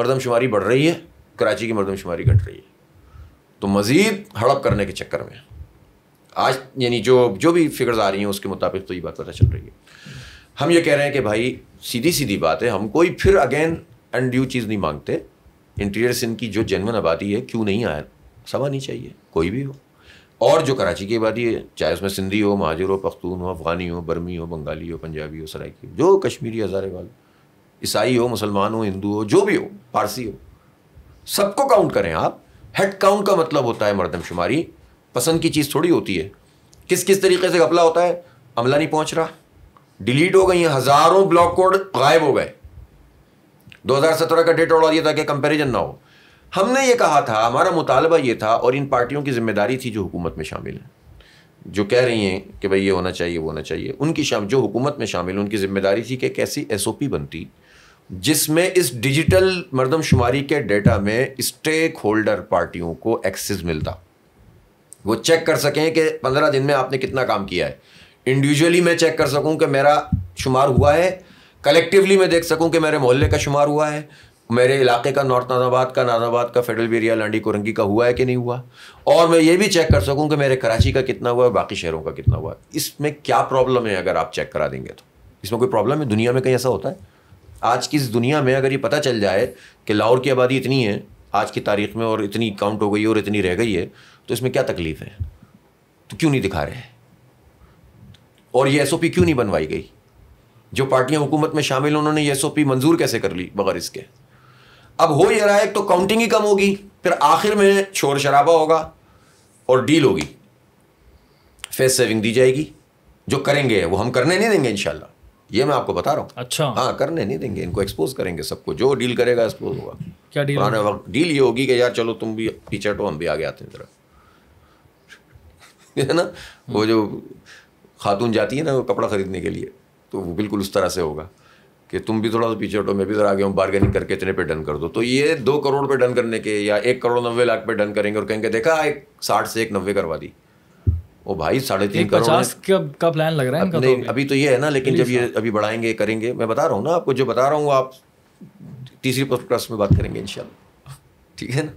मरदमशुमारी बढ़ रही है कराची की मरदमशुमारी घट रही है तो मज़ीद हड़प करने के चक्कर में आज यानी जो जो भी फिगर्स आ रही हैं उसके मुताबिक तो ये बात पता चल रही है हम ये कह रहे हैं कि भाई सीधी सीधी बात है हम कोई फिर अगेन अनड्यू चीज़ नहीं मांगते इंटीरियर सिंध की जो जनवन आबादी है क्यों नहीं आया सब आनी चाहिए कोई भी हो और जो कराची की आबादी है चाहे उसमें सिंधी हो महाजर हो पख्तून हो अफगानी हो बर्मी हो बंगाली हो पंजाबी हो सराइकी हो जो कश्मीरी हज़ारे वाल ईसाई हो मुसलमान हो हिंदू हो जो भी हो पारसी हो सबको काउंट करें आप हेड काउंट का मतलब होता है मरदमशुमारी पसंद की चीज़ थोड़ी होती है किस किस तरीके से घपला होता है अमला नहीं पहुंच रहा डिलीट हो गई हैं हज़ारों ब्लॉक कोड गायब हो गए 2017 का डेट और दिया था कि कंपैरिजन ना हो हमने ये कहा था हमारा मुतालबा ये था और इन पार्टियों की जिम्मेदारी थी जो हुकूमत में शामिल है जो कह रही हैं कि भाई ये होना चाहिए वो होना चाहिए उनकी शाम जो हुकूमत में शामिल उनकी जिम्मेदारी थी कि कैसी एस ओ पी बनती जिसमें इस डिजिटल मरदमशुमारी के डेटा में स्टेक होल्डर पार्टियों को एक्सेस मिलता वो चेक कर सकें कि पंद्रह दिन में आपने कितना काम किया है इंडिविजुअली मैं चेक कर सकूं कि मेरा शुमार हुआ है कलेक्टिवली मैं देख सकूं कि मेरे मोहल्ले का शुमार हुआ है मेरे इलाके का नॉर्थ नाजाबाद का नाजाबाद का फेडरल बेरिया लांडी कोरंगी का हुआ है कि नहीं हुआ और मैं ये भी चेक कर सकूं कि मेरे कराची का कितना हुआ है बाकी शहरों का कितना हुआ है इसमें क्या प्रॉब्लम है अगर आप चेक करा देंगे तो इसमें कोई प्रॉब्लम है दुनिया में कहीं ऐसा होता है आज की इस दुनिया में अगर ये पता चल जाए कि लाहौर की आबादी इतनी है आज की तारीख में और इतनी काउंट हो गई और इतनी रह गई है तो इसमें क्या तकलीफ है तो क्यों नहीं दिखा रहे और ये एस क्यों नहीं बनवाई गई जो पार्टियां हुकूमत में शामिल उन्होंने ये एसओपी मंजूर कैसे कर ली बगैर इसके अब हो ये रहा है तो काउंटिंग ही कम होगी फिर आखिर में शोर शराबा होगा और डील होगी फेस सेविंग दी जाएगी जो करेंगे वो हम करने नहीं देंगे इनशाला ये मैं आपको बता रहा हूँ अच्छा हाँ करने नहीं देंगे इनको एक्सपोज करेंगे सबको जो डील करेगा एक्सपोज होगा क्या डील पुराने वक्त डील ये होगी कि यार चलो तुम भी पीछे हटो हम भी आगे आते हैं जरा है ना वो जो खातून जाती है ना वो कपड़ा खरीदने के लिए तो वो बिल्कुल उस तरह से होगा कि तुम भी थोड़ा सा पीछे हटो मैं भी ज़रा आगे हूँ बार्गेनिंग करके इतने पे डन कर दो तो ये दो करोड़ पे डन करने के या एक करोड़ नब्बे लाख पे डन करेंगे और कहेंगे देखा एक साठ से एक नब्बे करवा दी ओ भाई साढ़े तीन करोड़ पचास का, प्लान लग रहा है नहीं तो अभी तो ये है ना लेकिन जब ये हाँ। अभी बढ़ाएंगे करेंगे मैं बता रहा हूँ ना आपको जो बता रहा हूँ आप तीसरी पॉडकास्ट में बात करेंगे इन ठीक है ना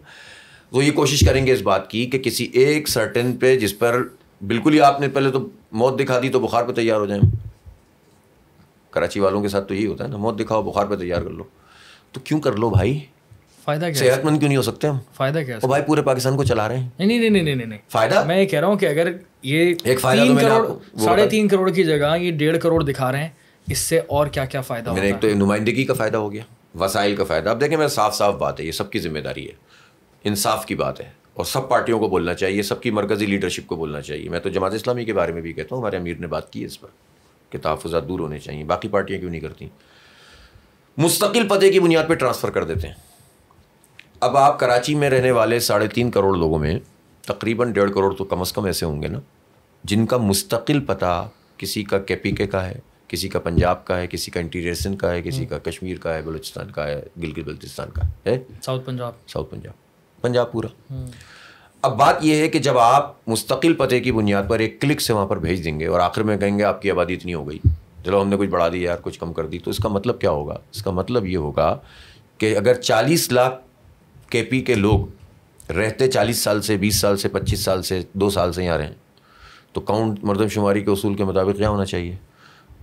तो ये कोशिश करेंगे इस बात की कि किसी एक सर्टेन पे जिस पर बिल्कुल ही आपने पहले तो मौत दिखा दी तो बुखार पे तैयार हो जाए कराची वालों के साथ तो यही होता है ना मौत दिखाओ बुखार पर तैयार कर लो तो क्यों कर लो भाई फायदा क्या सेहतमंद क्यों नहीं हो सकते हम फायदा क्या और भाई पूरे पाकिस्तान को चला रहे हैं नहीं नहीं नहीं नहीं नहीं फायदा मैं ये कह रहा हूँ कि अगर ये एक फायदा तो तीन करोड़ साढ़े तीन करोड़ की जगह ये डेढ़ करोड़ दिखा रहे हैं इससे और क्या क्या फ़ायदा मेरे एक तो नुमाइंदगी का फ़ायदा हो गया वसाइल का फ़ायदा अब देखें मेरा साफ साफ बात है ये सबकी जिम्मेदारी है इंसाफ की बात है और सब पार्टियों को बोलना चाहिए सबकी मरकज़ी लीडरशिप को बोलना चाहिए मैं तो जमात इस्लामी के बारे में भी कहता हूँ हमारे अमीर ने बात की है इस पर के तहफ़ात दूर होने चाहिए बाकी पार्टियाँ क्यों नहीं करती मुस्तकिल पते की बुनियाद पर ट्रांसफ़र कर देते हैं अब आप कराची में रहने वाले साढ़े तीन करोड़ लोगों में तकरीबन डेढ़ करोड़ तो कम अज़ कम ऐसे होंगे ना जिनका मुस्तकिल पता किसी का केपीके का है किसी का पंजाब का है किसी का इंटीरियर का है किसी हम्म। का कश्मीर का है बलूचिस्तान का है गिलगित बल्तिस्तान का है साउथ पंजाब साउथ पंजाब पंजाब पूरा हम्म। अब बात यह है कि जब आप मुस्तकिल पते की बुनियाद पर एक क्लिक से वहाँ पर भेज देंगे और आखिर में कहेंगे आपकी आबादी इतनी हो गई चलो हमने कुछ बढ़ा दी यार कुछ कम कर दी तो इसका मतलब क्या होगा इसका मतलब ये होगा कि अगर 40 लाख के पी के लोग रहते 40 साल से 20 साल से 25 साल से दो साल से यहाँ रहें तो काउंट मरदमशुमारी के असूल के मुताबिक क्या होना चाहिए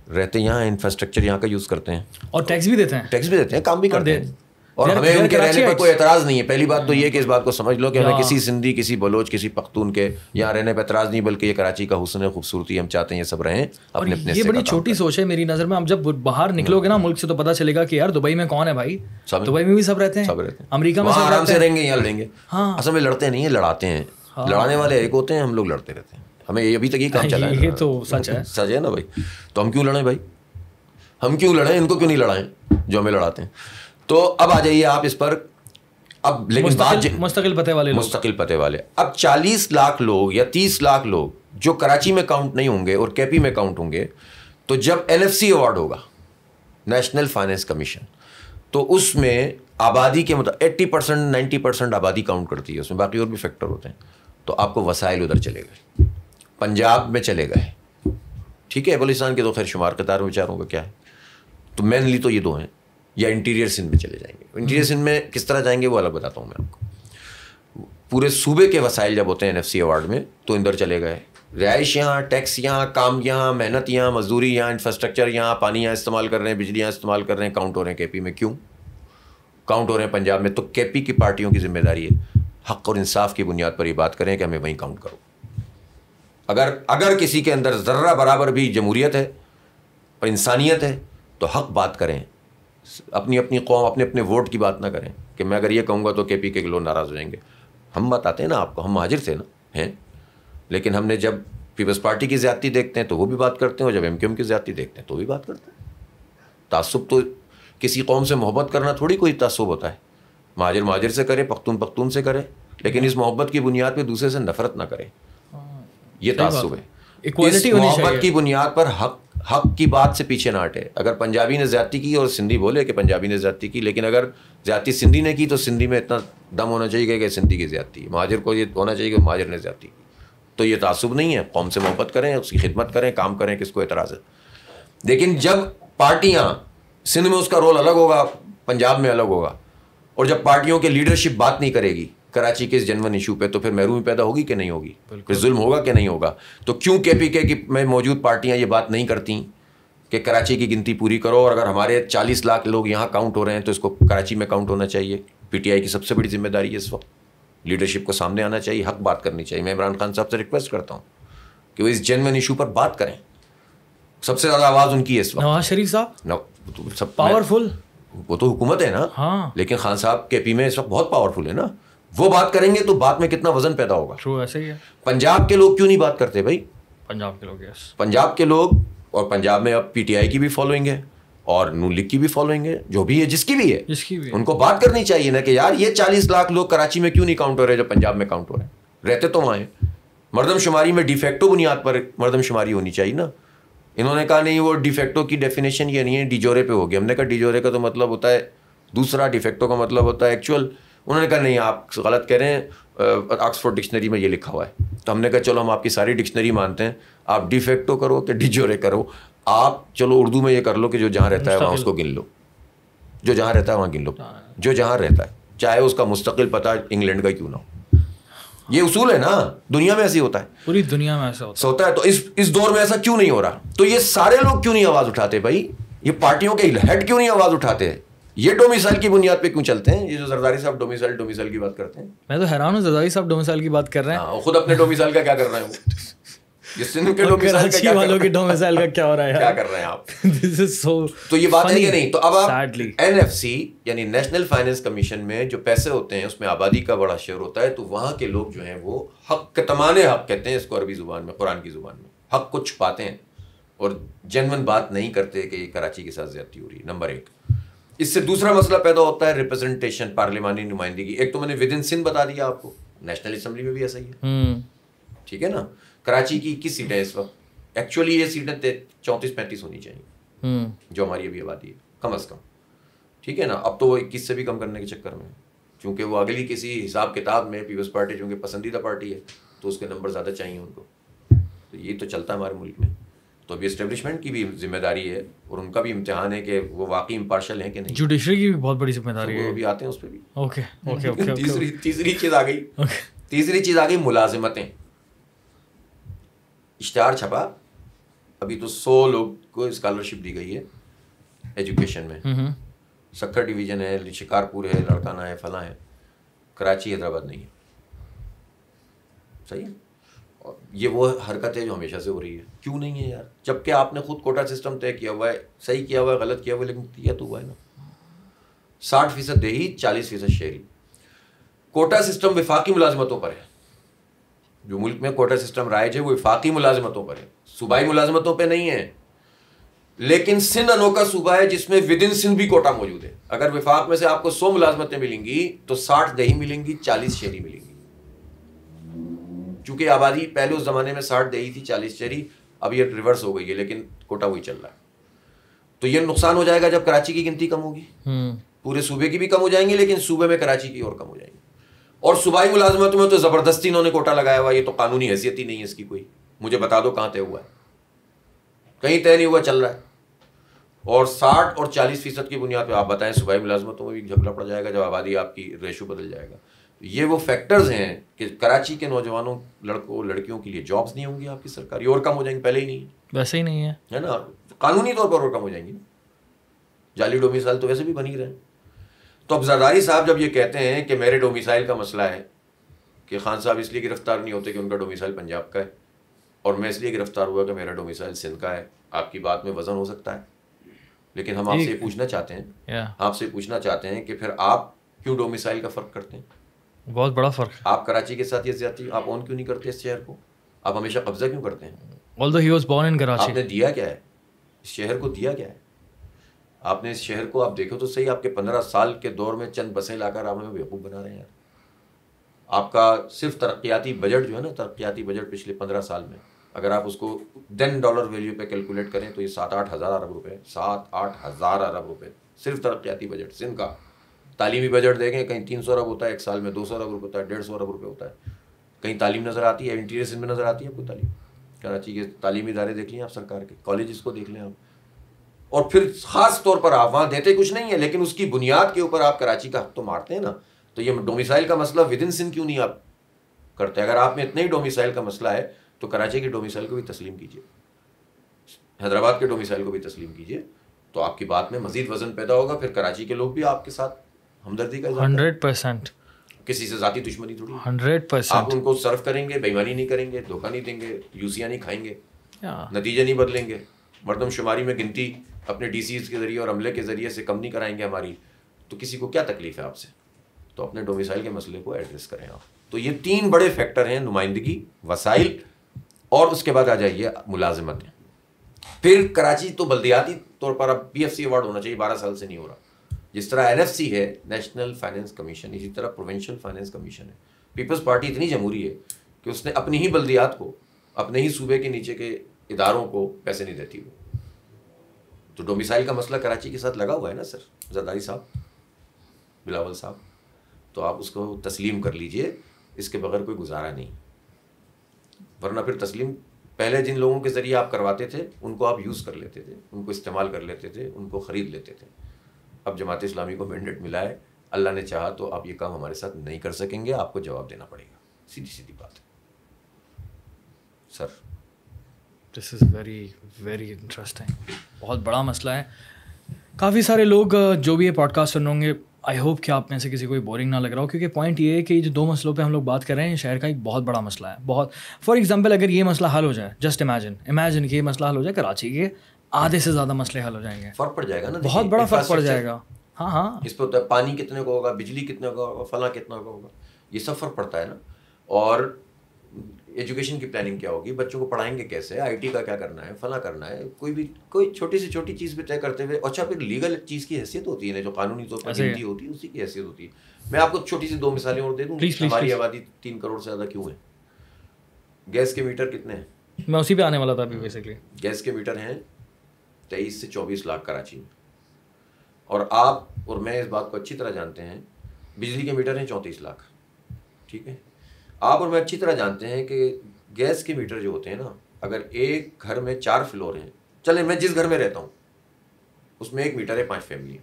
रहते यहाँ इंफ्रास्ट्रक्चर यहाँ का यूज़ करते हैं और टैक्स भी देते हैं टैक्स भी देते हैं काम भी करते हैं और हमें उनके रहने पर कोई एतराज़ नहीं है पहली बात तो ये कि इस बात को समझ लो कि हमें किसी सिंधी किसी बलोच किसी पख्तून के यहाँ रहने पर एतराज़ नहीं बल्कि ये कराची का हुसन है खूबसूरती हम चाहते हैं ये सब रहें अपने अपने ये बड़ी छोटी सोच है मेरी नज़र में हम जब बाहर निकलोगे ना हम्म। मुल्क से तो पता चलेगा कि यार दुबई में कौन है भाई दुबई में भी सब रहते हैं सब रहते हैं अमरीका में आराम से रहेंगे यहाँ लेंगे हाँ असल में लड़ते नहीं है लड़ाते हैं हाँ। लड़ाने वाले एक होते हैं हम लोग लड़ते रहते हैं हमें अभी तक ये काम चला है ये तो सच है सच है ना भाई तो हम क्यों लड़ें भाई हम क्यों लड़ें इनको क्यों नहीं लड़ाएं जो हमें लड़ाते हैं तो अब आ जाइए आप इस पर अब लेकिन मुस्तकिल पते वाले मुस्तकिल पते वाले अब चालीस लाख लोग या तीस लाख लोग जो कराची में काउंट नहीं होंगे और केपी में काउंट होंगे तो जब एन अवार्ड होगा नेशनल फाइनेंस कमीशन तो उसमें आबादी के मतलब एट्टी परसेंट नाइन्टी परसेंट आबादी काउंट करती है उसमें बाकी और भी फैक्टर होते हैं तो आपको वसाइल उधर चले गए पंजाब में चले गए ठीक है बलिस्तान के तो खैर शुमार कतार में विचारों का क्या है तो मेनली तो ये दो हैं या इंटीरियर सिंध में चले जाएंगे इंटीरियर सिंध में किस तरह जाएंगे वो अलग बताता हूँ मैं आपको पूरे सूबे के वसाइल जब होते हैं एन अवार्ड में तो इंदौर चले गए रिहाइश यहाँ टैक्स यहाँ काम यहाँ मेहनत यहाँ मजदूरी यहाँ इंफ्रास्ट्रक्चर यहाँ पानी यहाँ इस्तेमाल कर रहे हैं बिजली यहाँ इस्तेमाल कर रहे हैं काउंट हो रहे हैं केपी में क्यों काउंट हो रहे हैं पंजाब में तो केपी की पार्टियों की जिम्मेदारी है हक और इंसाफ की बुनियाद पर ये बात करें कि हमें वहीं काउंट करो अगर अगर किसी के अंदर ज़र्रा बराबर भी जमहूरियत है और इंसानियत है तो हक बात करें अपनी अपनी कौम अपने अपने वोट की बात ना करें कि मैं अगर ये कहूँगा तो के पी के लोग नाराज़ हो जाएंगे हम बताते हैं ना आपको हम हाजिर थे ना हैं लेकिन हमने जब पीपल्स पार्टी की ज्यादती देखते हैं तो वो भी बात करते हैं और जब एम की ज्यादती देखते हैं तो भी बात करते हैं तसब तो किसी कौम से मोहब्बत करना थोड़ी कोई तसब होता है महाजिर महाजिर से करें पख्तून पख्तून से करें लेकिन इस मोहब्बत की बुनियाद पर दूसरे से नफरत ना करें हाँ, यह तसब है इक्वालिटी होनी चाहिए की बुनियाद पर हक हक की बात से पीछे ना हटे अगर पंजाबी ने ज्यादा की और सिंधी बोले कि पंजाबी ने ज्यादा की लेकिन अगर ज्यादा सिंधी ने की तो सिंधी में इतना दम होना चाहिए कि सिंधी की ज्यादा महाजिर को ये होना चाहिए कि महाजर ने ज्यादा की तो ये तासुब नहीं है कौम से मोहब्बत करें उसकी खिदमत करें काम करें किसको एतराज़ है लेकिन जब पार्टियाँ सिंध में उसका रोल अलग होगा पंजाब में अलग होगा और जब पार्टियों के लीडरशिप बात नहीं करेगी कराची के इस जनवन इशू पे तो फिर महरूमी पैदा होगी कि नहीं होगी फिर जुल्म होगा कि नहीं होगा तो क्यों के पी के की में मौजूद पार्टियाँ ये बात नहीं करती कि कराची की गिनती पूरी करो और अगर हमारे चालीस लाख लोग यहाँ काउंट हो रहे हैं तो इसको कराची में काउंट होना चाहिए पीटीआई की सबसे बड़ी जिम्मेदारी है इस वक्त लीडरशिप को सामने आना चाहिए हक बात करनी चाहिए मैं इमरान खान साहब से रिक्वेस्ट करता हूँ कि वो इस जेनवन इशू पर बात करें सबसे ज़्यादा आवाज़ उनकी है इस वक्त नवाज शरीफ साहब तो सब पावरफुल वो तो हुकूमत है ना हाँ लेकिन खान साहब के पी में इस वक्त बहुत पावरफुल है ना वो बात करेंगे तो बात में कितना वजन पैदा होगा ऐसे ही है पंजाब के लोग क्यों नहीं बात करते भाई पंजाब के लोग यस पंजाब के लोग और पंजाब में अब पीटीआई की भी फॉलोइंग है और नू लीग की भी फॉलोइंग है जो भी है जिसकी भी है जिसकी भी है। उनको बात करनी चाहिए ना कि यार ये चालीस लाख लोग कराची में क्यों नहीं काउंट हो रहे जब पंजाब में काउंट हो रहे हैं रहते तो वहाँ मरदमशुमारी में डिफेक्टो बुनियाद पर मरदमशुमारी होनी चाहिए ना इन्होंने कहा नहीं वो डिफेक्टो की डेफिनेशन ये नहीं है डिजोरे पे होगी हमने कहा डिजोरे का तो मतलब होता है दूसरा डिफेक्टो का मतलब होता है एक्चुअल उन्होंने कहा नहीं आप गलत कह रहे हैं ऑक्सफोर्ड डिक्शनरी में ये लिखा हुआ है तो हमने कहा चलो हम आपकी सारी डिक्शनरी मानते हैं आप डिफेक्टो करो कि डिजोरे करो आप चलो उर्दू में ये कर लो कि जो जहाँ रहता है वहाँ उसको गिन लो जो जहाँ रहता है वहाँ गिन लो हाँ। जो जहाँ रहता है चाहे उसका मुस्तकिल पता इंग्लैंड का क्यों ना हो ये उसूल है ना दुनिया में ऐसे होता है पूरी दुनिया में ऐसा होता, होता है तो इस इस दौर में ऐसा क्यों नहीं हो रहा तो ये सारे लोग क्यों नहीं आवाज़ उठाते भाई ये पार्टियों के हेड क्यों नहीं आवाज़ उठाते हैं ये डोमिसाइल की बुनियाद पे क्यों चलते हैं ये जो जरदारी साहब डोमिसाइल डोमिसाइल की बात करते हैं मैं तो हैरान हूँ जरदारी साहब डोमिसाइल की बात कर रहे हैं हाँ, खुद अपने डोमिसाइल का क्या कर रहे हैं तो तो जो पैसे होते हैं उसमें आबादी का बड़ा शेयर होता है तो वहां के लोग जो है वो हक तमाने हक कहते हैं इसको अरबी जुबान में कुरान की जुबान में हक को छुपाते हैं और जनवन बात नहीं करते कि ये कराची के साथ ज्यादा हो रही है नंबर एक इससे दूसरा मसला पैदा होता है रिप्रेजेंटेशन पार्लिमानी नुमाइंदगी एक तो मैंने विद इन सिंध बता दिया आपको नेशनल असम्बली में भी ऐसा ही है हम्म। ठीक है ना कराची की इक्कीस सीटें इस वक्त एक्चुअली ये सीटें चौंतीस पैंतीस होनी चाहिए हम्म। जो हमारी अभी आबादी है कम अज कम ठीक है ना अब तो वो इक्कीस से भी कम करने के चक्कर में क्योंकि वो अगली किसी हिसाब किताब में पीपल्स पार्टी चूँकि पसंदीदा पार्टी है तो उसके नंबर ज़्यादा चाहिए उनको तो ये तो चलता है हमारे मुल्क में तो अभी इस्टेब्लिशमेंट की भी जिम्मेदारी है और उनका भी इम्तहान है कि वो वाकई इम्पार्शल है कि नहीं जुडिशरी की भी बहुत बड़ी जिम्मेदारी तो है अभी आते हैं उस पर भी ओके ओके ओके तीसरी तीसरी चीज़ आ गई तीसरी चीज़ आ गई मुलाजमतें इश्तहार छपा अभी तो सौ लोग को स्कॉलरशिप दी गई है एजुकेशन में हम्म, हम्म। सक्कर डिवीज़न है शिकारपुर है लड़काना है फला है कराची हैदराबाद नहीं है सही है और ये वो हरकत है जो हमेशा से हो रही है क्यों नहीं है यार जबकि आपने खुद कोटा सिस्टम तय किया हुआ है सही किया हुआ है गलत किया हुआ है लेकिन किया तो हुआ है ना साठ फीसद देही चालीस फीसद शहरी कोटा सिस्टम विफाकी मुलाजमतों पर है जो मुल्क में कोटा सिस्टम राइज है वो विफाकी मुलाजमतों पर है सूबाई मुलाजमतों पर नहीं है लेकिन सिंध अनोखा सूबा है जिसमें विद इन सिंध भी कोटा मौजूद है अगर विफाक में से आपको सौ मुलाजमतें मिलेंगी तो साठ दही मिलेंगी चालीस शहरी मिलेंगी चूंकि आबादी पहले उस ज़माने में साठ दही थी चालीस चेरी अब ये रिवर्स हो गई है लेकिन कोटा वही चल रहा है तो ये नुकसान हो जाएगा जब कराची की गिनती कम होगी हम्म। पूरे सूबे की भी कम हो जाएंगी लेकिन सूबे में कराची की और कम हो जाएंगी और सूबाई मुलाजमतों में तो ज़बरदस्ती इन्होंने कोटा लगाया हुआ ये तो कानूनी हैसियत ही नहीं है इसकी कोई मुझे बता दो कहाँ तय हुआ है कहीं तय नहीं हुआ चल रहा है और साठ और चालीस फीसद की बुनियाद पर आप बताएं सूबाई मुलाजमतों में भी झगड़ा पड़ जाएगा जब आबादी आपकी रेशो बदल जाएगा ये वो फैक्टर्स हैं कि कराची के नौजवानों लड़कों लड़कियों के लिए जॉब्स नहीं होंगी आपकी सरकारी और कम हो जाएंगी पहले ही नहीं वैसे ही नहीं है है ना कानूनी तौर पर और कम हो जाएंगी जाली डोमिसाइल तो वैसे भी बनी रहे तो अब जरदारी साहब जब ये कहते हैं कि मेरे डोमिसाइल का मसला है कि खान साहब इसलिए गिरफ्तार नहीं होते कि उनका डोमिसाइल पंजाब का है और मैं इसलिए गिरफ्तार हुआ कि मेरा डोमिसाइल सिंध का है आपकी बात में वजन हो सकता है लेकिन हम आपसे पूछना चाहते हैं आपसे पूछना चाहते हैं कि फिर आप क्यों डोमिसाइल का फर्क करते हैं बहुत बड़ा फर्क है आप कराची के साथ ये ज्यादा आप ऑन क्यों नहीं करते इस शहर को आप हमेशा कब्जा क्यों करते हैं all he was born in Karachi आपने दिया क्या है इस शहर को दिया क्या है आपने इस शहर को आप देखो तो सही आपके पंद्रह साल के दौर में चंद बसें लाकर आप हमें बेवकूफ़ बना रहे हैं आपका सिर्फ तरक्याती बजट जो है ना तरक्याती बजट पिछले पंद्रह साल में अगर आप उसको देन डॉलर वैल्यू पे कैलकुलेट करें तो ये सात आठ हज़ार अरब रुपए सात आठ हज़ार अरब रुपए सिर्फ तरक्याती बजट सिंध का तालीमी बजट देखें कहीं तीन सौ अरब होता है एक साल में दो सौ अरब रुपये होता है डेढ़ सौ अरब रुपये होता है कहीं तालीम नज़र आती है इंटीरियर में नज़र आती है आपको तालीम कराची के तालीम इदारे देख लें आप सरकार के कॉलेज को देख लें आप और फिर ख़ास तौर पर आप वहाँ देते कुछ नहीं है लेकिन उसकी बुनियाद के ऊपर आप कराची का हक तो मारते हैं ना तो ये डोमिसाइल का मसला विद इन सिंध क्यों नहीं आप करते अगर आप में इतना ही डोमिसाइल का मसला है तो कराची की डोमिसाइल को भी तस्लीम कीजिए हैदराबाद के डोमिसाइल को भी तस्लीम कीजिए तो आपकी बात में मजीद वजन पैदा होगा फिर कराची के लोग भी आपके साथ हमदर्दी का हंड्रेड परसेंट किसी से जाती दुश्मनी थोड़ी हंड्रेड परसेंट आप उनको सर्व करेंगे बेईमानी नहीं करेंगे धोखा नहीं देंगे यूसिया नहीं खाएंगे नतीजे नहीं बदलेंगे मरदमशुमारी में गिनती अपने डी के ज़रिए और अमले के ज़रिए से कम नहीं कराएंगे हमारी तो किसी को क्या तकलीफ है आपसे तो अपने डोमिसाइल के मसले को एड्रेस करें आप तो ये तीन बड़े फैक्टर हैं नुमाइंदगी वसाइल और उसके बाद आ जाइए मुलाजमत फिर कराची तो बल्दियाती तौर पर अब पी अवार्ड होना चाहिए बारह साल से नहीं हो रहा जिस तरह एन है नेशनल फाइनेंस कमीशन इसी तरह प्रोवेंशल फाइनेंस कमीशन है पीपल्स पार्टी इतनी जमहूरी है कि उसने अपनी ही बल्दियात को अपने ही सूबे के नीचे के इदारों को पैसे नहीं देती वो तो डोमिसाइल का मसला कराची के साथ लगा हुआ है ना सर जरदारी साहब बिलावल साहब तो आप उसको तस्लीम कर लीजिए इसके बगैर कोई गुजारा नहीं वरना फिर तस्लीम पहले जिन लोगों के ज़रिए आप करवाते थे उनको आप यूज़ कर लेते थे उनको इस्तेमाल कर लेते थे उनको ख़रीद लेते थे अब जमात इस्लामी को मैंडेट मिला है अल्लाह ने चाहा तो आप ये काम हमारे साथ नहीं कर सकेंगे आपको जवाब देना पड़ेगा सीधी सीधी बात है sir this is very very interesting बहुत बड़ा मसला है काफ़ी सारे लोग जो भी ये पॉडकास्ट सुन होंगे आई होप कि आप में से किसी को बोरिंग ना लग रहा हो क्योंकि पॉइंट ये है कि जो दो मसलों पे हम लोग बात कर रहे हैं शहर का एक बहुत बड़ा मसला है बहुत फॉर एग्जांपल अगर ये मसला हल हो जाए जस्ट इमेजिन इमेजिन कि ये मसला हल हो जाए कराची के आधे से ज़्यादा मसले हल हो जाएंगे फर्क पड़ जाएगा ना बहुत बड़ा फर्क पड़ जाएगा हाँ हाँ इस पर तो पानी कितने का होगा बिजली कितने का होगा फला कितना का होगा ये सब फर्क पड़ता है ना और एजुकेशन की प्लानिंग क्या होगी बच्चों को पढ़ाएंगे कैसे आईटी का क्या करना है फला करना है कोई भी कोई छोटी से छोटी चीज़ पे तय करते हुए अच्छा फिर लीगल चीज़ की हैसियत होती है ना जो कानूनी तौर पर गिनती होती है उसी की हैसियत होती है मैं आपको छोटी सी दो मिसालें और दे दूँ हमारी आबादी तीन करोड़ से ज़्यादा क्यों है गैस के मीटर कितने हैं मैं उसी पे आने वाला था अभी बेसिकली गैस के मीटर हैं तेईस से चौबीस लाख कराची में और आप और मैं इस बात को अच्छी तरह जानते हैं बिजली के मीटर हैं चौंतीस लाख ठीक है आप और मैं अच्छी तरह जानते हैं कि गैस के मीटर जो होते हैं ना अगर एक घर में चार फ्लोर हैं चले मैं जिस घर में रहता हूँ उसमें एक मीटर है पाँच फैमिली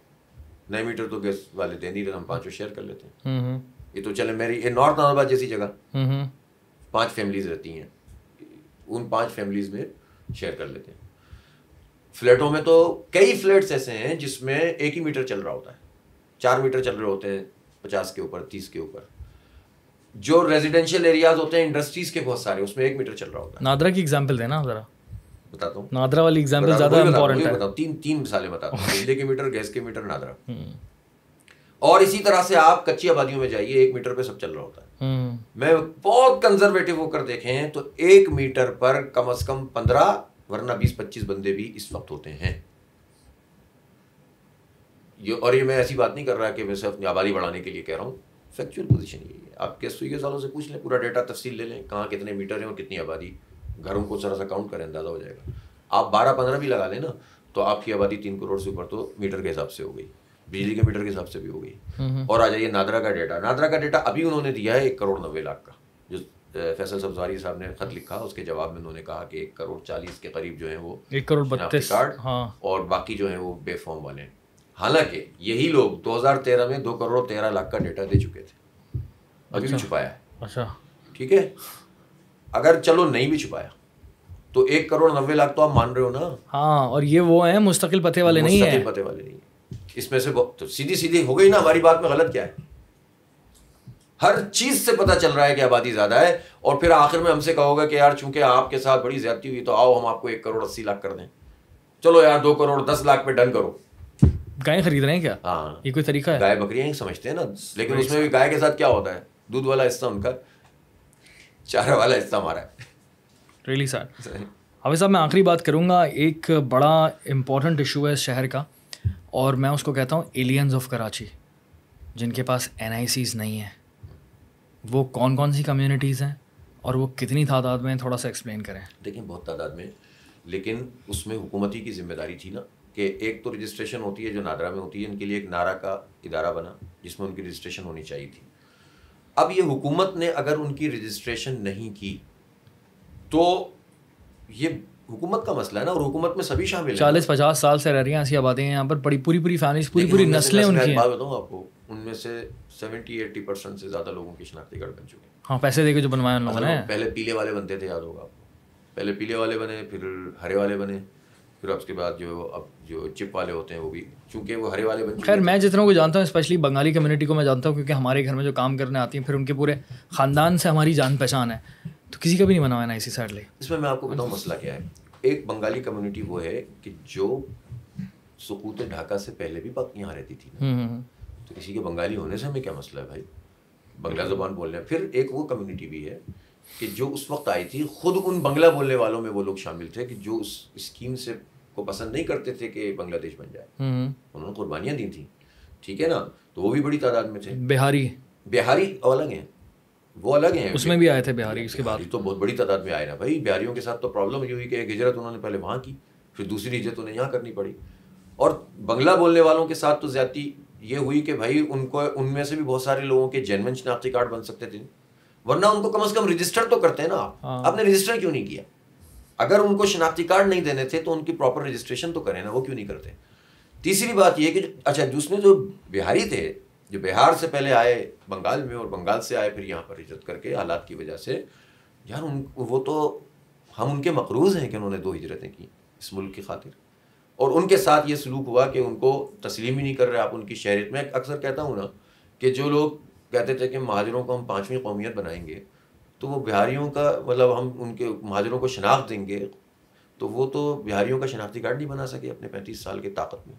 नए मीटर तो गैस वाले दे नहीं रहे हम पाँचों शेयर कर लेते हैं हम्म, हम्म। ये तो चले मेरी ये नॉर्थ नाबाद जैसी जगह हम्म, पाँच फैमिलीज रहती हैं उन पाँच फैमिलीज में शेयर कर लेते हैं फ्लैटों में तो कई फ्लैट्स ऐसे हैं जिसमें एक ही मीटर चल रहा होता है चार मीटर चल रहे होते हैं पचास के ऊपर तीस के ऊपर जो रेजिडेंशियल एरियाज होते हैं इंडस्ट्रीज के बहुत सारे उसमें एक मीटर चल रहा होता है नादरा की एग्जाम्पल देना जरा बताता हूँ नादरा वाली एग्जाम्पल ज़्यादा इम्पोर्टेंट है बताओ तीन तीन मिसालें बताता हूँ बिजली के मीटर गैस के मीटर नादरा हम्म। और इसी तरह से आप कच्ची आबादियों में जाइए एक मीटर पे सब चल रहा होता है हम्म। मैं बहुत कंजर्वेटिव होकर देखें तो एक मीटर पर कम अज कम पंद्रह वरना बीस पच्चीस बंदे भी इस वक्त होते हैं ये और ये मैं ऐसी बात नहीं कर रहा कि मैं सिर्फ आबादी बढ़ाने के लिए कह रहा हूँ फैक्चुअल पोजीशन यही है आप कैसे ये सालों से पूछ लें पूरा डेटा तफसील ले लें कहाँ कितने मीटर हैं और कितनी आबादी घरों को जरा सा काउंट करें अंदाज़ा हो जाएगा आप बारह पंद्रह भी लगा लें ना तो आपकी आबादी तीन करोड़ से ऊपर तो मीटर के हिसाब से हो गई बिजली के मीटर के हिसाब से भी हो गई हम्म, हम्म। और आ जाइए नादरा का डेटा नादरा का डेटा अभी उन्होंने दिया है एक करोड़ नब्बे लाख का फैसल सब्जारी साहब ने खत लिखा उसके जवाब में उन्होंने कहा कि एक करोड़ चालीस के करीब जो है वो एक करोड़ बत्तीस कार्ड हाँ। और बाकी जो है वो बेफॉर्म वाले हैं हालांकि यही लोग 2013 में दो करोड़ तेरह लाख का डेटा दे चुके थे अभी अच्छा, छुपाया अच्छा ठीक है अगर चलो नहीं भी छुपाया तो एक करोड़ नब्बे लाख तो आप मान रहे हो ना हाँ और ये वो है मुस्तकिल पते वाले नहीं है पते वाले नहीं इसमें से तो सीधी सीधी हो गई ना हमारी बात में गलत क्या है हर चीज से पता चल रहा है कि आबादी ज्यादा है और फिर आखिर में हमसे कहोगे कि यार चूंकि आपके साथ बड़ी ज्यादती हुई तो आओ हम आपको एक करोड़ अस्सी लाख कर दें चलो यार दो करोड़ दस लाख पे डन करो गाय खरीद रहे हैं क्या हाँ ये कोई तरीका है गाय बकरियां समझते हैं ना लेकिन उसमें भी गाय के साथ क्या होता है दूध वाला हिस्सा उनका चारा वाला हिस्सा हमारा है रियली सर अभी साहब मैं आखिरी बात करूँगा एक बड़ा इम्पोर्टेंट इशू है इस शहर का और मैं उसको कहता हूँ एलियंस ऑफ कराची जिनके पास एन नहीं है वो कौन कौन सी कम्युनिटीज़ हैं और वो कितनी तादाद में थोड़ा सा एक्सप्लेन करें देखिए बहुत तादाद में लेकिन उसमें हुकूमती की जिम्मेदारी थी ना कि एक तो रजिस्ट्रेशन होती है जो नादरा में होती है इनके लिए एक नारा का इदारा बना जिसमें उनकी रजिस्ट्रेशन होनी चाहिए थी अब ये हुकूमत ने अगर उनकी रजिस्ट्रेशन नहीं की तो ये हुकूमत का मसला है ना और हुकूमत में सभी शामिल चालीस पचास साल से रह रही हैं ऐसी आबादी है यहाँ पर बड़ी पूरी पूरी फैमिली पूरी पूरी नस्लें उनकी बताऊँ आपको उनमें से सेवेंटी एट्टी परसेंट से ज़्यादा लोगों की शनाख्ती कार्ड बन चुके हैं हाँ पैसे देके जो बनवाए लोगों ने पहले पीले वाले बनते थे याद होगा आपको पहले पीले वाले बने फिर हरे वाले बने फिर उसके बाद जो अब जो चिप वाले होते हैं वो भी चूंकि वो हरे वाले बन खैर मैं जितना को जानता हूँ स्पेशली बंगाली कम्युनिटी को मैं जानता हूँ क्योंकि हमारे घर में जो काम करने आती हैं फिर उनके पूरे ख़ानदान से हमारी जान पहचान है तो किसी का भी नहीं बनवाना इसी साइड ले इसमें मैं आपको बताऊँ मसला क्या है एक बंगाली कम्युनिटी वो है कि जो सकूत ढाका से पहले भी यहाँ रहती थी हम्म, हम्म, हम्म। तो किसी के बंगाली होने से हमें क्या मसला है भाई बंगला ज़बान बोल रहे फिर एक वो कम्युनिटी भी है कि जो उस वक्त आई थी खुद उन बंगला बोलने वालों में वो लोग शामिल थे कि जो उस स्कीम से को पसंद नहीं करते थे कि बांग्लादेश बन जाए हम्म, हम्म। उन्होंने कुर्बानियाँ दी थी ठीक है ना तो वो भी बड़ी तादाद में थे बिहारी बिहारी अलग हैं वो अलग हैं उसमें भी आए थे बिहारी इसके बाद तो बहुत बड़ी तादाद में आए ना भाई बिहारियों के साथ तो प्रॉब्लम ये हुई कि एक हिजरत उन्होंने पहले वहाँ की फिर दूसरी हिजरत उन्हें यहाँ करनी पड़ी और बंगला बोलने वालों के साथ तो ज्यादा ये हुई कि भाई उनको उनमें से भी बहुत सारे लोगों के जेनवन शनाख्ती कार्ड बन सकते थे वरना उनको कम से कम रजिस्टर तो करते हैं ना आप हाँ। आपने रजिस्टर क्यों नहीं किया अगर उनको शनाख्ती कार्ड नहीं देने थे तो उनकी प्रॉपर रजिस्ट्रेशन तो करें ना वो क्यों नहीं करते तीसरी बात यह कि अच्छा दूसरे जो बिहारी थे जो बिहार से पहले आए बंगाल में और बंगाल से आए फिर यहाँ पर हिजरत करके हालात की वजह से यार उन वो तो हम उनके मकरूज हैं कि उन्होंने दो हिजरतें की इस मुल्क की खातिर और उनके साथ ये सलूक हुआ कि उनको तस्लीम ही नहीं कर रहे आप उनकी शहरीत में अक्सर कहता हूँ ना कि जो लोग कहते थे कि महाजरों को हम पाँचवीं कौमियत बनाएंगे तो वो बिहारियों का मतलब हम उनके महाजरों को शनाख्त देंगे तो वो तो बिहारियों का शनाख्ती कार्ड नहीं बना सके अपने पैंतीस साल के ताकत में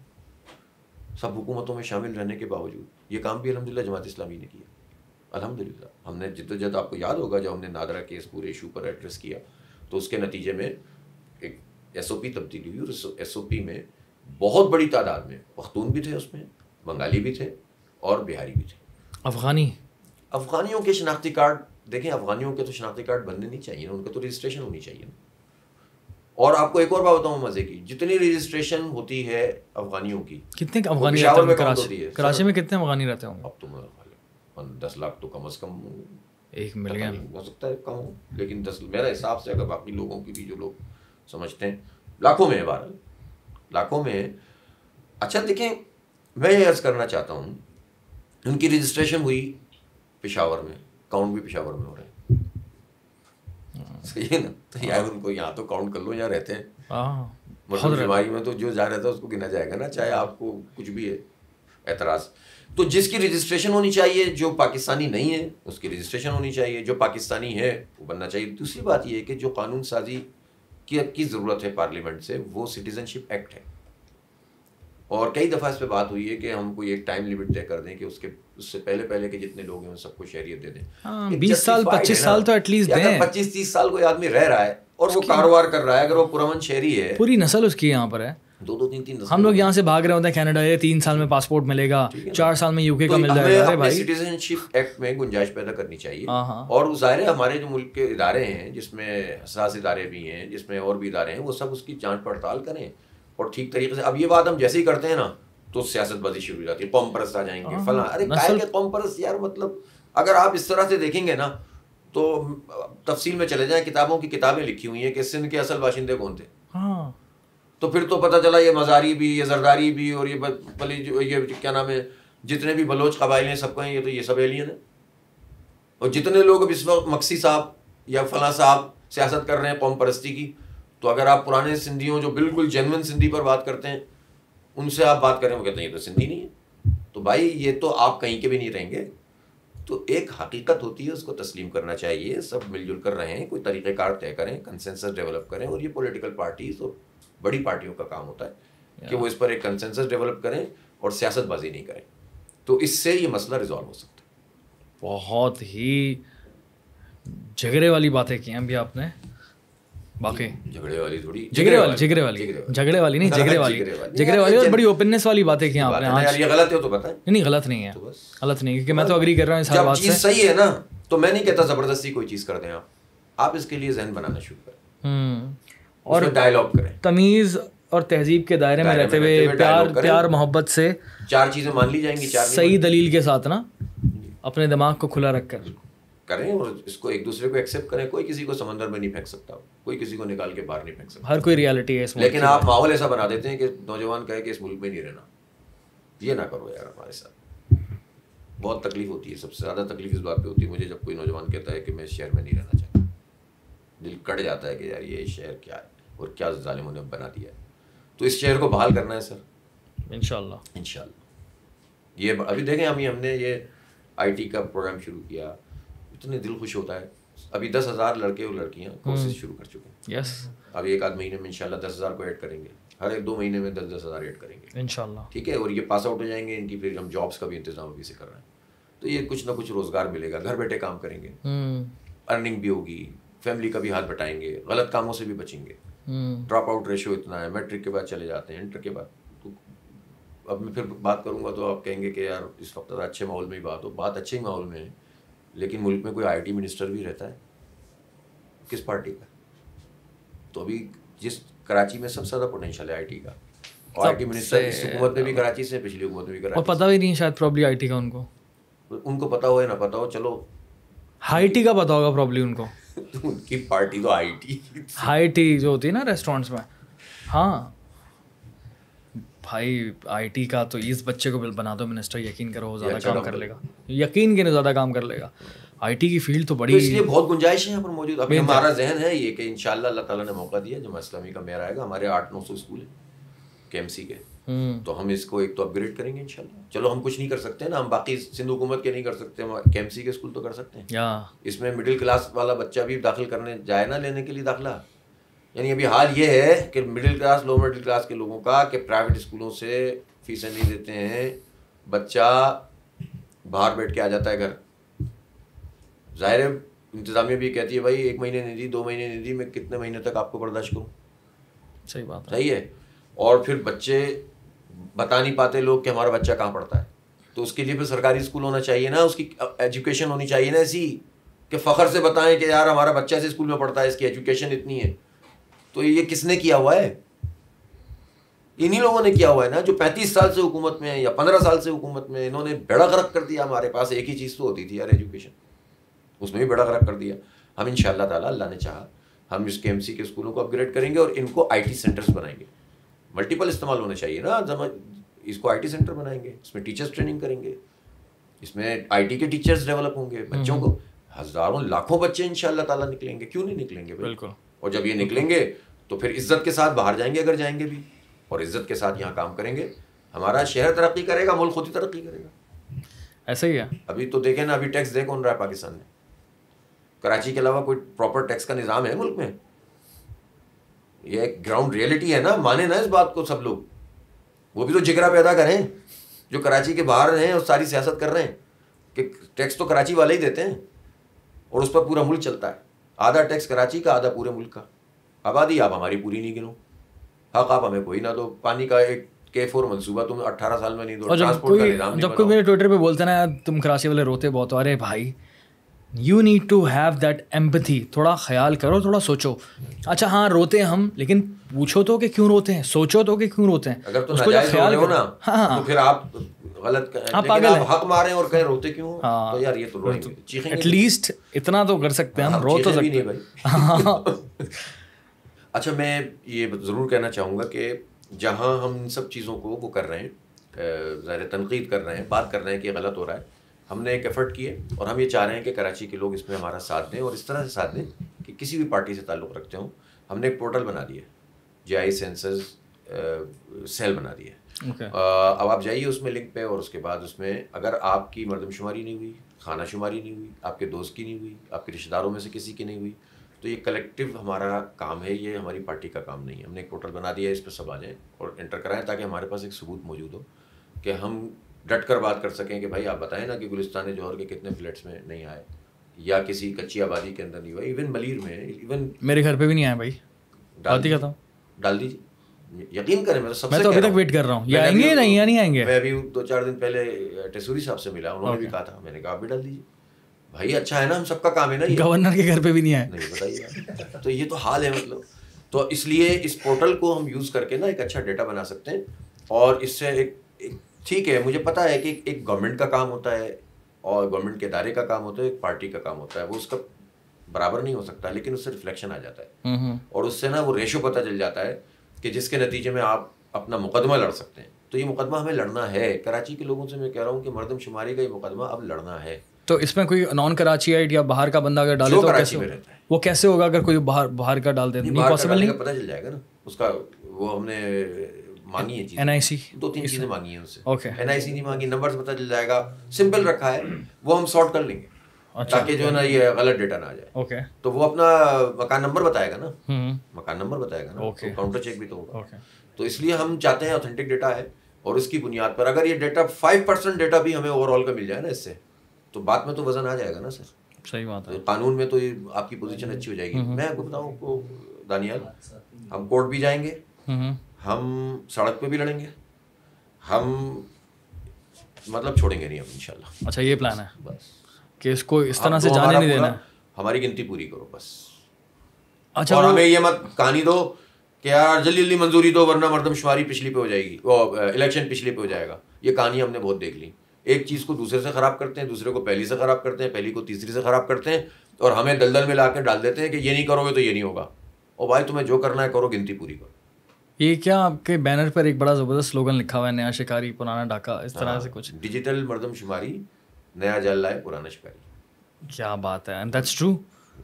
सब हुकूमतों में शामिल रहने के बावजूद ये काम भी अलहमदिल्ला जमात इस्लामी ने किया अलहमदिल्ला हमने जिद्दोजहद आपको याद होगा जब हमने नादरा केस पूरे इशू पर एड्रेस किया तो उसके नतीजे में एस तब्दीली हुई और एस में बहुत बड़ी तादाद में पख्तून भी थे उसमें बंगाली भी थे और बिहारी भी थे अफगानी अफगानियों के शनाख्ती कार्ड देखें अफगानियों के तो शनाख्ती कार्ड बनने नहीं चाहिए ना उनका तो रजिस्ट्रेशन होनी चाहिए और आपको एक और बात बताऊँ मजे की जितनी रजिस्ट्रेशन होती है अफगानियों की कितने अफगानी रहते में कराची कराची में कितने अफगानी रहते होंगे अब तो मतलब दस लाख तो कम अज़ कम एक मिलियन हो सकता है कम हो लेकिन दस मेरे हिसाब से अगर बाकी लोगों की भी जो लोग समझते हैं लाखों में है बहरहाल लाखों में है अच्छा देखें मैं ये अर्ज़ करना चाहता हूँ उनकी रजिस्ट्रेशन हुई पेशावर में काउंट भी पेशावर में हो रहे हैं सही है ना तो यार हाँ। उनको यहाँ तो काउंट कर लो यहाँ रहते हैं हाँ। मतलब बीमारी में तो जो जा रहता है उसको गिना जाएगा ना चाहे आपको कुछ भी है एतराज़ तो जिसकी रजिस्ट्रेशन होनी चाहिए जो पाकिस्तानी नहीं है उसकी रजिस्ट्रेशन होनी चाहिए जो पाकिस्तानी है वो बनना चाहिए दूसरी बात यह है कि जो कानून साजी की, की ज़रूरत है पार्लियामेंट से वो सिटीजनशिप एक्ट है और कई दफ़ा इस पर बात हुई है कि हम कोई एक टाइम लिमिट तय कर दें कि उसके उससे पहले पहले के जितने लोग हैं उन सबको शहरियत दे दें हाँ, बीस साल पच्चीस साल तो एटलीस्ट तो दें पच्चीस तीस साल कोई आदमी रह रहा है और वो कारोबार कर रहा है अगर वो पुरान शहरी है पूरी नस्ल उसकी यहाँ पर है दो दो तीन तीन हम लोग यहाँ से भाग रहे होते हैं कनाडा ये तीन साल में पासपोर्ट मिलेगा चार साल में यूके तो का मिल जाएगा सिटीजनशिप एक्ट में गुंजाइश पैदा करनी चाहिए हाँ, हाँ। और जाहिर है हमारे जो मुल्क के इदारे हैं जिसमें हसास इदारे भी हैं जिसमें और भी इदारे हैं वो सब उसकी जाँच पड़ताल करें और ठीक तरीके से अब ये बात हम जैसे ही करते हैं ना तो सियासतबाजी शुरू हो जाती है कौम आ जाएंगे हाँ, फला अरे के परस्त यार मतलब अगर आप इस तरह से देखेंगे ना तो तफसील में चले जाएं किताबों की किताबें लिखी हुई हैं कि सिंध के असल बाशिंदे कौन थे हाँ तो फिर तो पता चला ये मज़ारी भी ये जरदारी भी और ये बली ये क्या नाम है जितने भी बलोच कबाइल हैं सब हैं ये तो ये सब एलियन है और जितने लोग अब इस वक्त मक्सी साहब या फला साहब सियासत कर रहे हैं कौम परस्ती की तो अगर आप पुराने सिंधियों जो बिल्कुल जेनविन सिंधी पर बात करते हैं उनसे आप बात करें वो कहते हैं ये तो सिंधी नहीं है तो भाई ये तो आप कहीं के भी नहीं रहेंगे तो एक हकीकत होती है उसको तस्लीम करना चाहिए सब मिलजुल कर रहें कोई तरीक़ेकार तय करें कंसेंसस डेवलप करें और ये पॉलिटिकल पार्टीज़ और बड़ी पार्टियों का काम होता है कि वो इस पर एक कंसेंसस डेवलप करें और सियासतबाजी नहीं करें तो इससे ये मसला रिजॉल्व हो सकता है बहुत ही झगड़े वाली बातें की हैं अभी आपने बाकी झगड़े वाली थोड़ी झगड़े वाली झगड़े वाली झगड़े वाली नहीं हाँ, हाँ, झगड़े वाली झगड़े वाली और बड़ी ओपननेस वाली बातें की आपने आज ये गलत है तो पता है नहीं गलत नहीं है तो गलत नहीं क्योंकि मैं तो अग्री कर रहा हूँ इस बात से सही है ना तो मैं नहीं कहता जबरदस्ती कोई चीज कर दें आप आप इसके लिए जहन बनाना शुरू करें हम्म। और डायलॉग करें तमीज़ और तहजीब के दायरे में रहते हुए प्यार प्यार मोहब्बत से चार चीज़ें मान ली जाएंगी चार सही दलील के साथ ना अपने दिमाग को खुला रख कर करें और इसको एक दूसरे को एक्सेप्ट करें कोई किसी को समंदर में नहीं फेंक सकता कोई किसी को निकाल के बाहर नहीं फेंक सकता हर कोई रियलिटी है इसमें लेकिन आप माहौल ऐसा बना देते हैं कि नौजवान कहे कि इस मुल्क में नहीं रहना ये ना करो यार हमारे साथ बहुत तकलीफ होती है सबसे ज़्यादा तकलीफ इस बात पे होती है मुझे जब कोई नौजवान कहता है कि मैं इस शहर में नहीं रहना चाहता दिल कट जाता है कि यार ये शहर क्या है और क्या ालिमों ने बना दिया है तो इस शहर को बहाल करना है सर इन इन ये अभी देखें अभी हमने ये आई का प्रोग्राम शुरू किया इतने दिल खुश होता है अभी दस हज़ार लड़के और लड़कियाँ कोर्सेज हम्म। शुरू कर चुके हैं यस अभी एक आध महीने में इनशाला दस हज़ार को ऐड करेंगे हर एक दो महीने में दस दस हज़ार ऐड करेंगे इनशाला ठीक है और ये पास आउट हो जाएंगे इनकी फिर हम जॉब्स का भी इंतजाम अभी से कर रहे हैं तो ये कुछ ना कुछ रोज़गार मिलेगा घर बैठे काम करेंगे अर्निंग हम्म। भी होगी फैमिली का भी हाथ बटाएंगे गलत कामों से भी बचेंगे हम्म। ड्रॉप आउट रेशियो इतना है मैट्रिक के बाद चले जाते हैं इंटर के बाद तो अब मैं फिर बात करूंगा तो आप कहेंगे कि यार इस वक्त तो अच्छे माहौल में ही बात हो बात अच्छे ही माहौल में है लेकिन मुल्क में कोई आईटी मिनिस्टर भी रहता है किस पार्टी का तो अभी जिस कराची में सबसे ज़्यादा पोटेंशियल है आईटी का आई आईटी मिनिस्टर इस हुकूमत में भी कराची से पिछली हुकूमत में भी कराची पता भी नहीं शायद प्रॉब्ली आईटी का उनको उनको पता हो या ना पता हो चलो हाईटी का पता होगा प्रॉब्लम उनको उनकी पार्टी तो आई टी हाई टी जो होती है ना रेस्टोरेंट्स में हाँ भाई आईटी का तो इस बच्चे को बना दो मिनिस्टर यकीन करो ज़्यादा अच्छा काम कर लेगा यकीन के ज़्यादा काम कर लेगा आईटी की फील्ड तो बड़ी तो इसलिए बहुत गुंजाइश है पर मौजूद अभी हमारा जहन है ये कि इंशाल्लाह अल्लाह ताला ने मौका दिया जो इस्लामी का मेयर आएगा हमारे आठ नौ सौ स्कूल है के एम के हम्म। तो हम इसको एक तो अपग्रेड करेंगे इंशाल्लाह चलो हम कुछ नहीं कर सकते ना हम बाकी सिंधु हुकूमत के नहीं कर सकते हम कैम्सी के स्कूल तो कर सकते हैं इसमें मिडिल क्लास वाला बच्चा भी दाखिल करने जाए ना लेने के लिए दाखिला यानी अभी हाल ये है कि middle class lower middle class के लोगों का कि प्राइवेट स्कूलों से फीसें नहीं देते हैं बच्चा बाहर बैठ के आ जाता है घर ज़ाहिर इंतज़ामिया भी कहती है भाई एक महीने नहीं दी दो महीने नहीं दी मैं कितने महीने तक आपको बर्दाश्त करूँ सही बात सही है और फिर बच्चे बता नहीं पाते लोग कि हमारा बच्चा कहाँ पढ़ता है तो उसके लिए फिर सरकारी स्कूल होना चाहिए ना उसकी एजुकेशन होनी चाहिए ना ऐसी कि फ़ख्र से बताएं कि यार हमारा बच्चा ऐसे स्कूल में पढ़ता है इसकी एजुकेशन इतनी है तो ये किसने किया हुआ है इन्हीं लोगों ने किया हुआ है ना जो पैंतीस साल से हुकूमत में या पंद्रह साल से हुकूमत में इन्होंने बेड़ा गरक कर दिया हमारे पास एक ही चीज़ तो होती थी यार एजुकेशन उसमें भी बेड़ा गरक कर दिया हम इन ताला अल्लाह ने चाहा हम इसके एम के स्कूलों को अपग्रेड करेंगे और इनको आई सेंटर्स बनाएंगे मल्टीपल इस्तेमाल होने चाहिए ना जब इसको आईटी सेंटर बनाएंगे इसमें टीचर्स ट्रेनिंग करेंगे इसमें आईटी के टीचर्स डेवलप होंगे हम्म, बच्चों हम्म। को हजारों लाखों बच्चे इन ताला निकलेंगे क्यों नहीं निकलेंगे बिल्कुल और जब ये निकलेंगे तो फिर इज्जत के साथ बाहर जाएंगे अगर जाएंगे भी और इज्जत के साथ यहाँ काम करेंगे हमारा शहर तरक्की करेगा मुल्क खुद ही तरक्की करेगा ऐसा ही है अभी तो देखे ना अभी टैक्स दे कौन रहा है पाकिस्तान में कराची के अलावा कोई प्रॉपर टैक्स का निज़ाम है मुल्क में ये एक ग्राउंड रियलिटी है ना माने ना इस बात को सब लोग वो भी तो जिगरा पैदा करें जो कराची के बाहर हैं और सारी सियासत कर रहे हैं कि टैक्स तो कराची वाले ही देते हैं और उस पर पूरा मुल्क चलता है आधा टैक्स कराची का आधा पूरे मुल्क का आबादी आप हमारी पूरी नहीं गिनो हक आप हमें कोई ना दो पानी का एक के फोर मनसूबा तुम अट्ठारह साल में नहीं दो ट्रांसपोर्ट जब कोई जब कोई मेरे ट्विटर पे बोलते ना तुम कराची वाले रोते बहुत अरे भाई you need to have that empathy थोड़ा ख्याल करो थोड़ा सोचो अच्छा हाँ रोते हैं हम लेकिन पूछो तो कि क्यों रोते हैं सोचो तो कि क्यों रोते हैं अगर तो उसको ख्याल हो ना हाँ, हाँ तो फिर आप गलत आप पागल आप हक मारे और कहें रोते क्यों हाँ तो यार ये तो रोएंगे एटलीस्ट तो इतना तो कर सकते हैं हाँ, हम रो तो सकते हैं अच्छा मैं ये ज़रूर कहना चाहूँगा कि जहाँ हम इन सब चीज़ों को वो कर रहे हैं ज़ाहिर तनकीद कर रहे हैं बात कर रहे हैं कि गलत हो रहा है हमने एक एफर्ट किए और हम ये चाह रहे हैं कि कराची के लोग इसमें हमारा साथ दें और इस तरह से साथ दें कि किसी भी पार्टी से ताल्लुक़ रखते हों हमने एक पोर्टल बना दिया जे आई सेंसर्स सेल बना दिया okay. अब आप जाइए उसमें लिंक पे और उसके बाद उसमें अगर आपकी मरदमशुमारी नहीं हुई खाना शुमारी नहीं हुई आपके दोस्त की नहीं हुई आपके रिश्तेदारों में से किसी की नहीं हुई तो ये कलेक्टिव हमारा काम है ये हमारी पार्टी का काम नहीं है हमने एक पोर्टल बना दिया है इस पर सब आ जाएँ और एंटर कराएं ताकि हमारे पास एक सबूत मौजूद हो कि हम डटकर बात कर सकें कि भाई आप बताएं ना कि गुलिस्तान जौहर के कितने फ्लैट्स में नहीं आए या किसी कच्ची आबादी के अंदर नहीं हुआ इवन मलिर में इवन मेरे घर पे भी नहीं आए भाई डाल दी दीजिए डाल दीजिए यकीन करें मैं तो सबसे मैं तो अभी तक वेट कर रहा हूँ या आएंगे नहीं या नहीं आएंगे मैं अभी दो चार दिन पहले टेसूरी साहब से मिला उन्होंने भी कहा था मैंने कहा आप भी डाल दीजिए भाई अच्छा है ना हम सबका काम है ना गवर्नर के घर पे भी नहीं आए नहीं बताइए तो ये तो हाल है मतलब तो इसलिए इस पोर्टल को हम यूज़ करके ना एक अच्छा डेटा बना सकते हैं और इससे एक ठीक है मुझे पता है कि एक गवर्नमेंट का काम होता है और गवर्नमेंट के इदारे का काम होता है एक पार्टी का काम होता है वो उसका बराबर नहीं हो सकता लेकिन उससे रिफ्लेक्शन आ जाता है हम्म, हम्म। और उससे ना वो रेशो पता चल जाता है कि जिसके नतीजे में आप अपना मुकदमा लड़ सकते हैं तो ये मुकदमा हमें लड़ना है कराची के लोगों से मैं कह रहा हूँ कि मरदमशुमारी का ये मुकदमा अब लड़ना है तो इसमें कोई नॉन कराची आइट या बाहर का बंदा अगर डाले तो कराची में रहता है वो कैसे होगा अगर कोई बाहर बाहर का डाल देता नहीं पॉसिबल पता चल जाएगा ना उसका वो हमने मांगी है चीजें एनआईसी दो तीन चीज़ें मांगी है उनसे ओके एनआईसी नहीं मांगी नंबर पता चल जाएगा सिंपल रखा है वो हम सॉर्ट कर लेंगे अच्छा, ताकि जो है ना ये गलत डेटा ना आ जाए ओके तो वो अपना मकान नंबर बताएगा ना हम्म। मकान नंबर बताएगा ना ओके काउंटर चेक भी तो होगा ओके तो इसलिए हम चाहते हैं ऑथेंटिक डेटा है और उसकी बुनियाद पर अगर ये डेटा फाइव परसेंट डेटा भी हमें ओवरऑल का मिल जाए ना इससे तो बात में तो वजन आ जाएगा ना सर सही बात है तो कानून में तो ये आपकी पोजीशन अच्छी हो जाएगी हम्म। मैं आपको बताऊँ आपको दानियाल हम कोर्ट भी जाएंगे हम्म। हम सड़क पे भी लड़ेंगे हम मतलब छोड़ेंगे नहीं अब इंशाल्लाह अच्छा ये प्लान है बस कि इसको इस तरह से जाने नहीं देना हमारी गिनती पूरी करो बस अच्छा और हमें ये मत कहानी दो कि यार जल्दी जल्दी मंजूरी दो वरना मरदमशुमारी पिछली पे हो जाएगी वो इलेक्शन पिछली पे हो जाएगा ये कहानी हमने बहुत देख ली एक चीज़ को दूसरे से ख़राब करते हैं दूसरे को पहली से ख़राब करते हैं पहली को तीसरी से ख़राब करते हैं और हमें दलदल में ला डाल देते हैं कि ये नहीं करोगे तो ये नहीं होगा और भाई तुम्हें जो करना है करो गिनती पूरी करो ये क्या आपके बैनर पर एक बड़ा ज़बरदस्त स्लोगन लिखा हुआ है नया शिकारी पुराना डाका इस तरह से हाँ, कुछ डिजिटल मर्दम शुमारी नया जल लाए पुराना शिकारी क्या बात है and that's true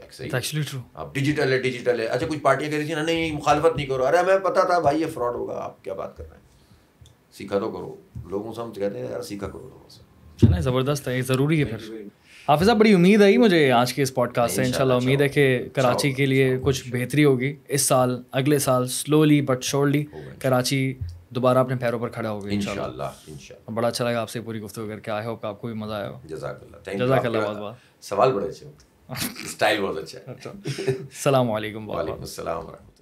actually true आप डिजिटल है डिजिटल है अच्छा कुछ पार्टियां कह रही थी ना नहीं मुखालफत नहीं करो अरे हमें पता था भाई ये फ्रॉड होगा आप क्या बात कर रहे हैं सीखा तो करो लोगों से हम कहते हैं यार सीखा करो लोगों से चलें ज़बरदस्त है ये ज़रूरी है फिर हाफिज साहब बड़ी उम्मीद आई मुझे आज के इस पॉडकास्ट से इंशाल्लाह उम्मीद है कि कराची के लिए कुछ बेहतरी होगी इस साल अगले साल स्लोली बट श्योरली कराची दोबारा अपने पैरों पर खड़ा होगा इंशाल्लाह बड़ा अच्छा लगा आपसे पूरी गुफ्तु करके आई होप आपको भी मज़ा आया जजाकल्ला जजाकल्ला बहुत बहुत सवाल बड़े अच्छे स्टाइल बहुत अच्छा अच्छा सलाम वालेकुम वालेकुम सलाम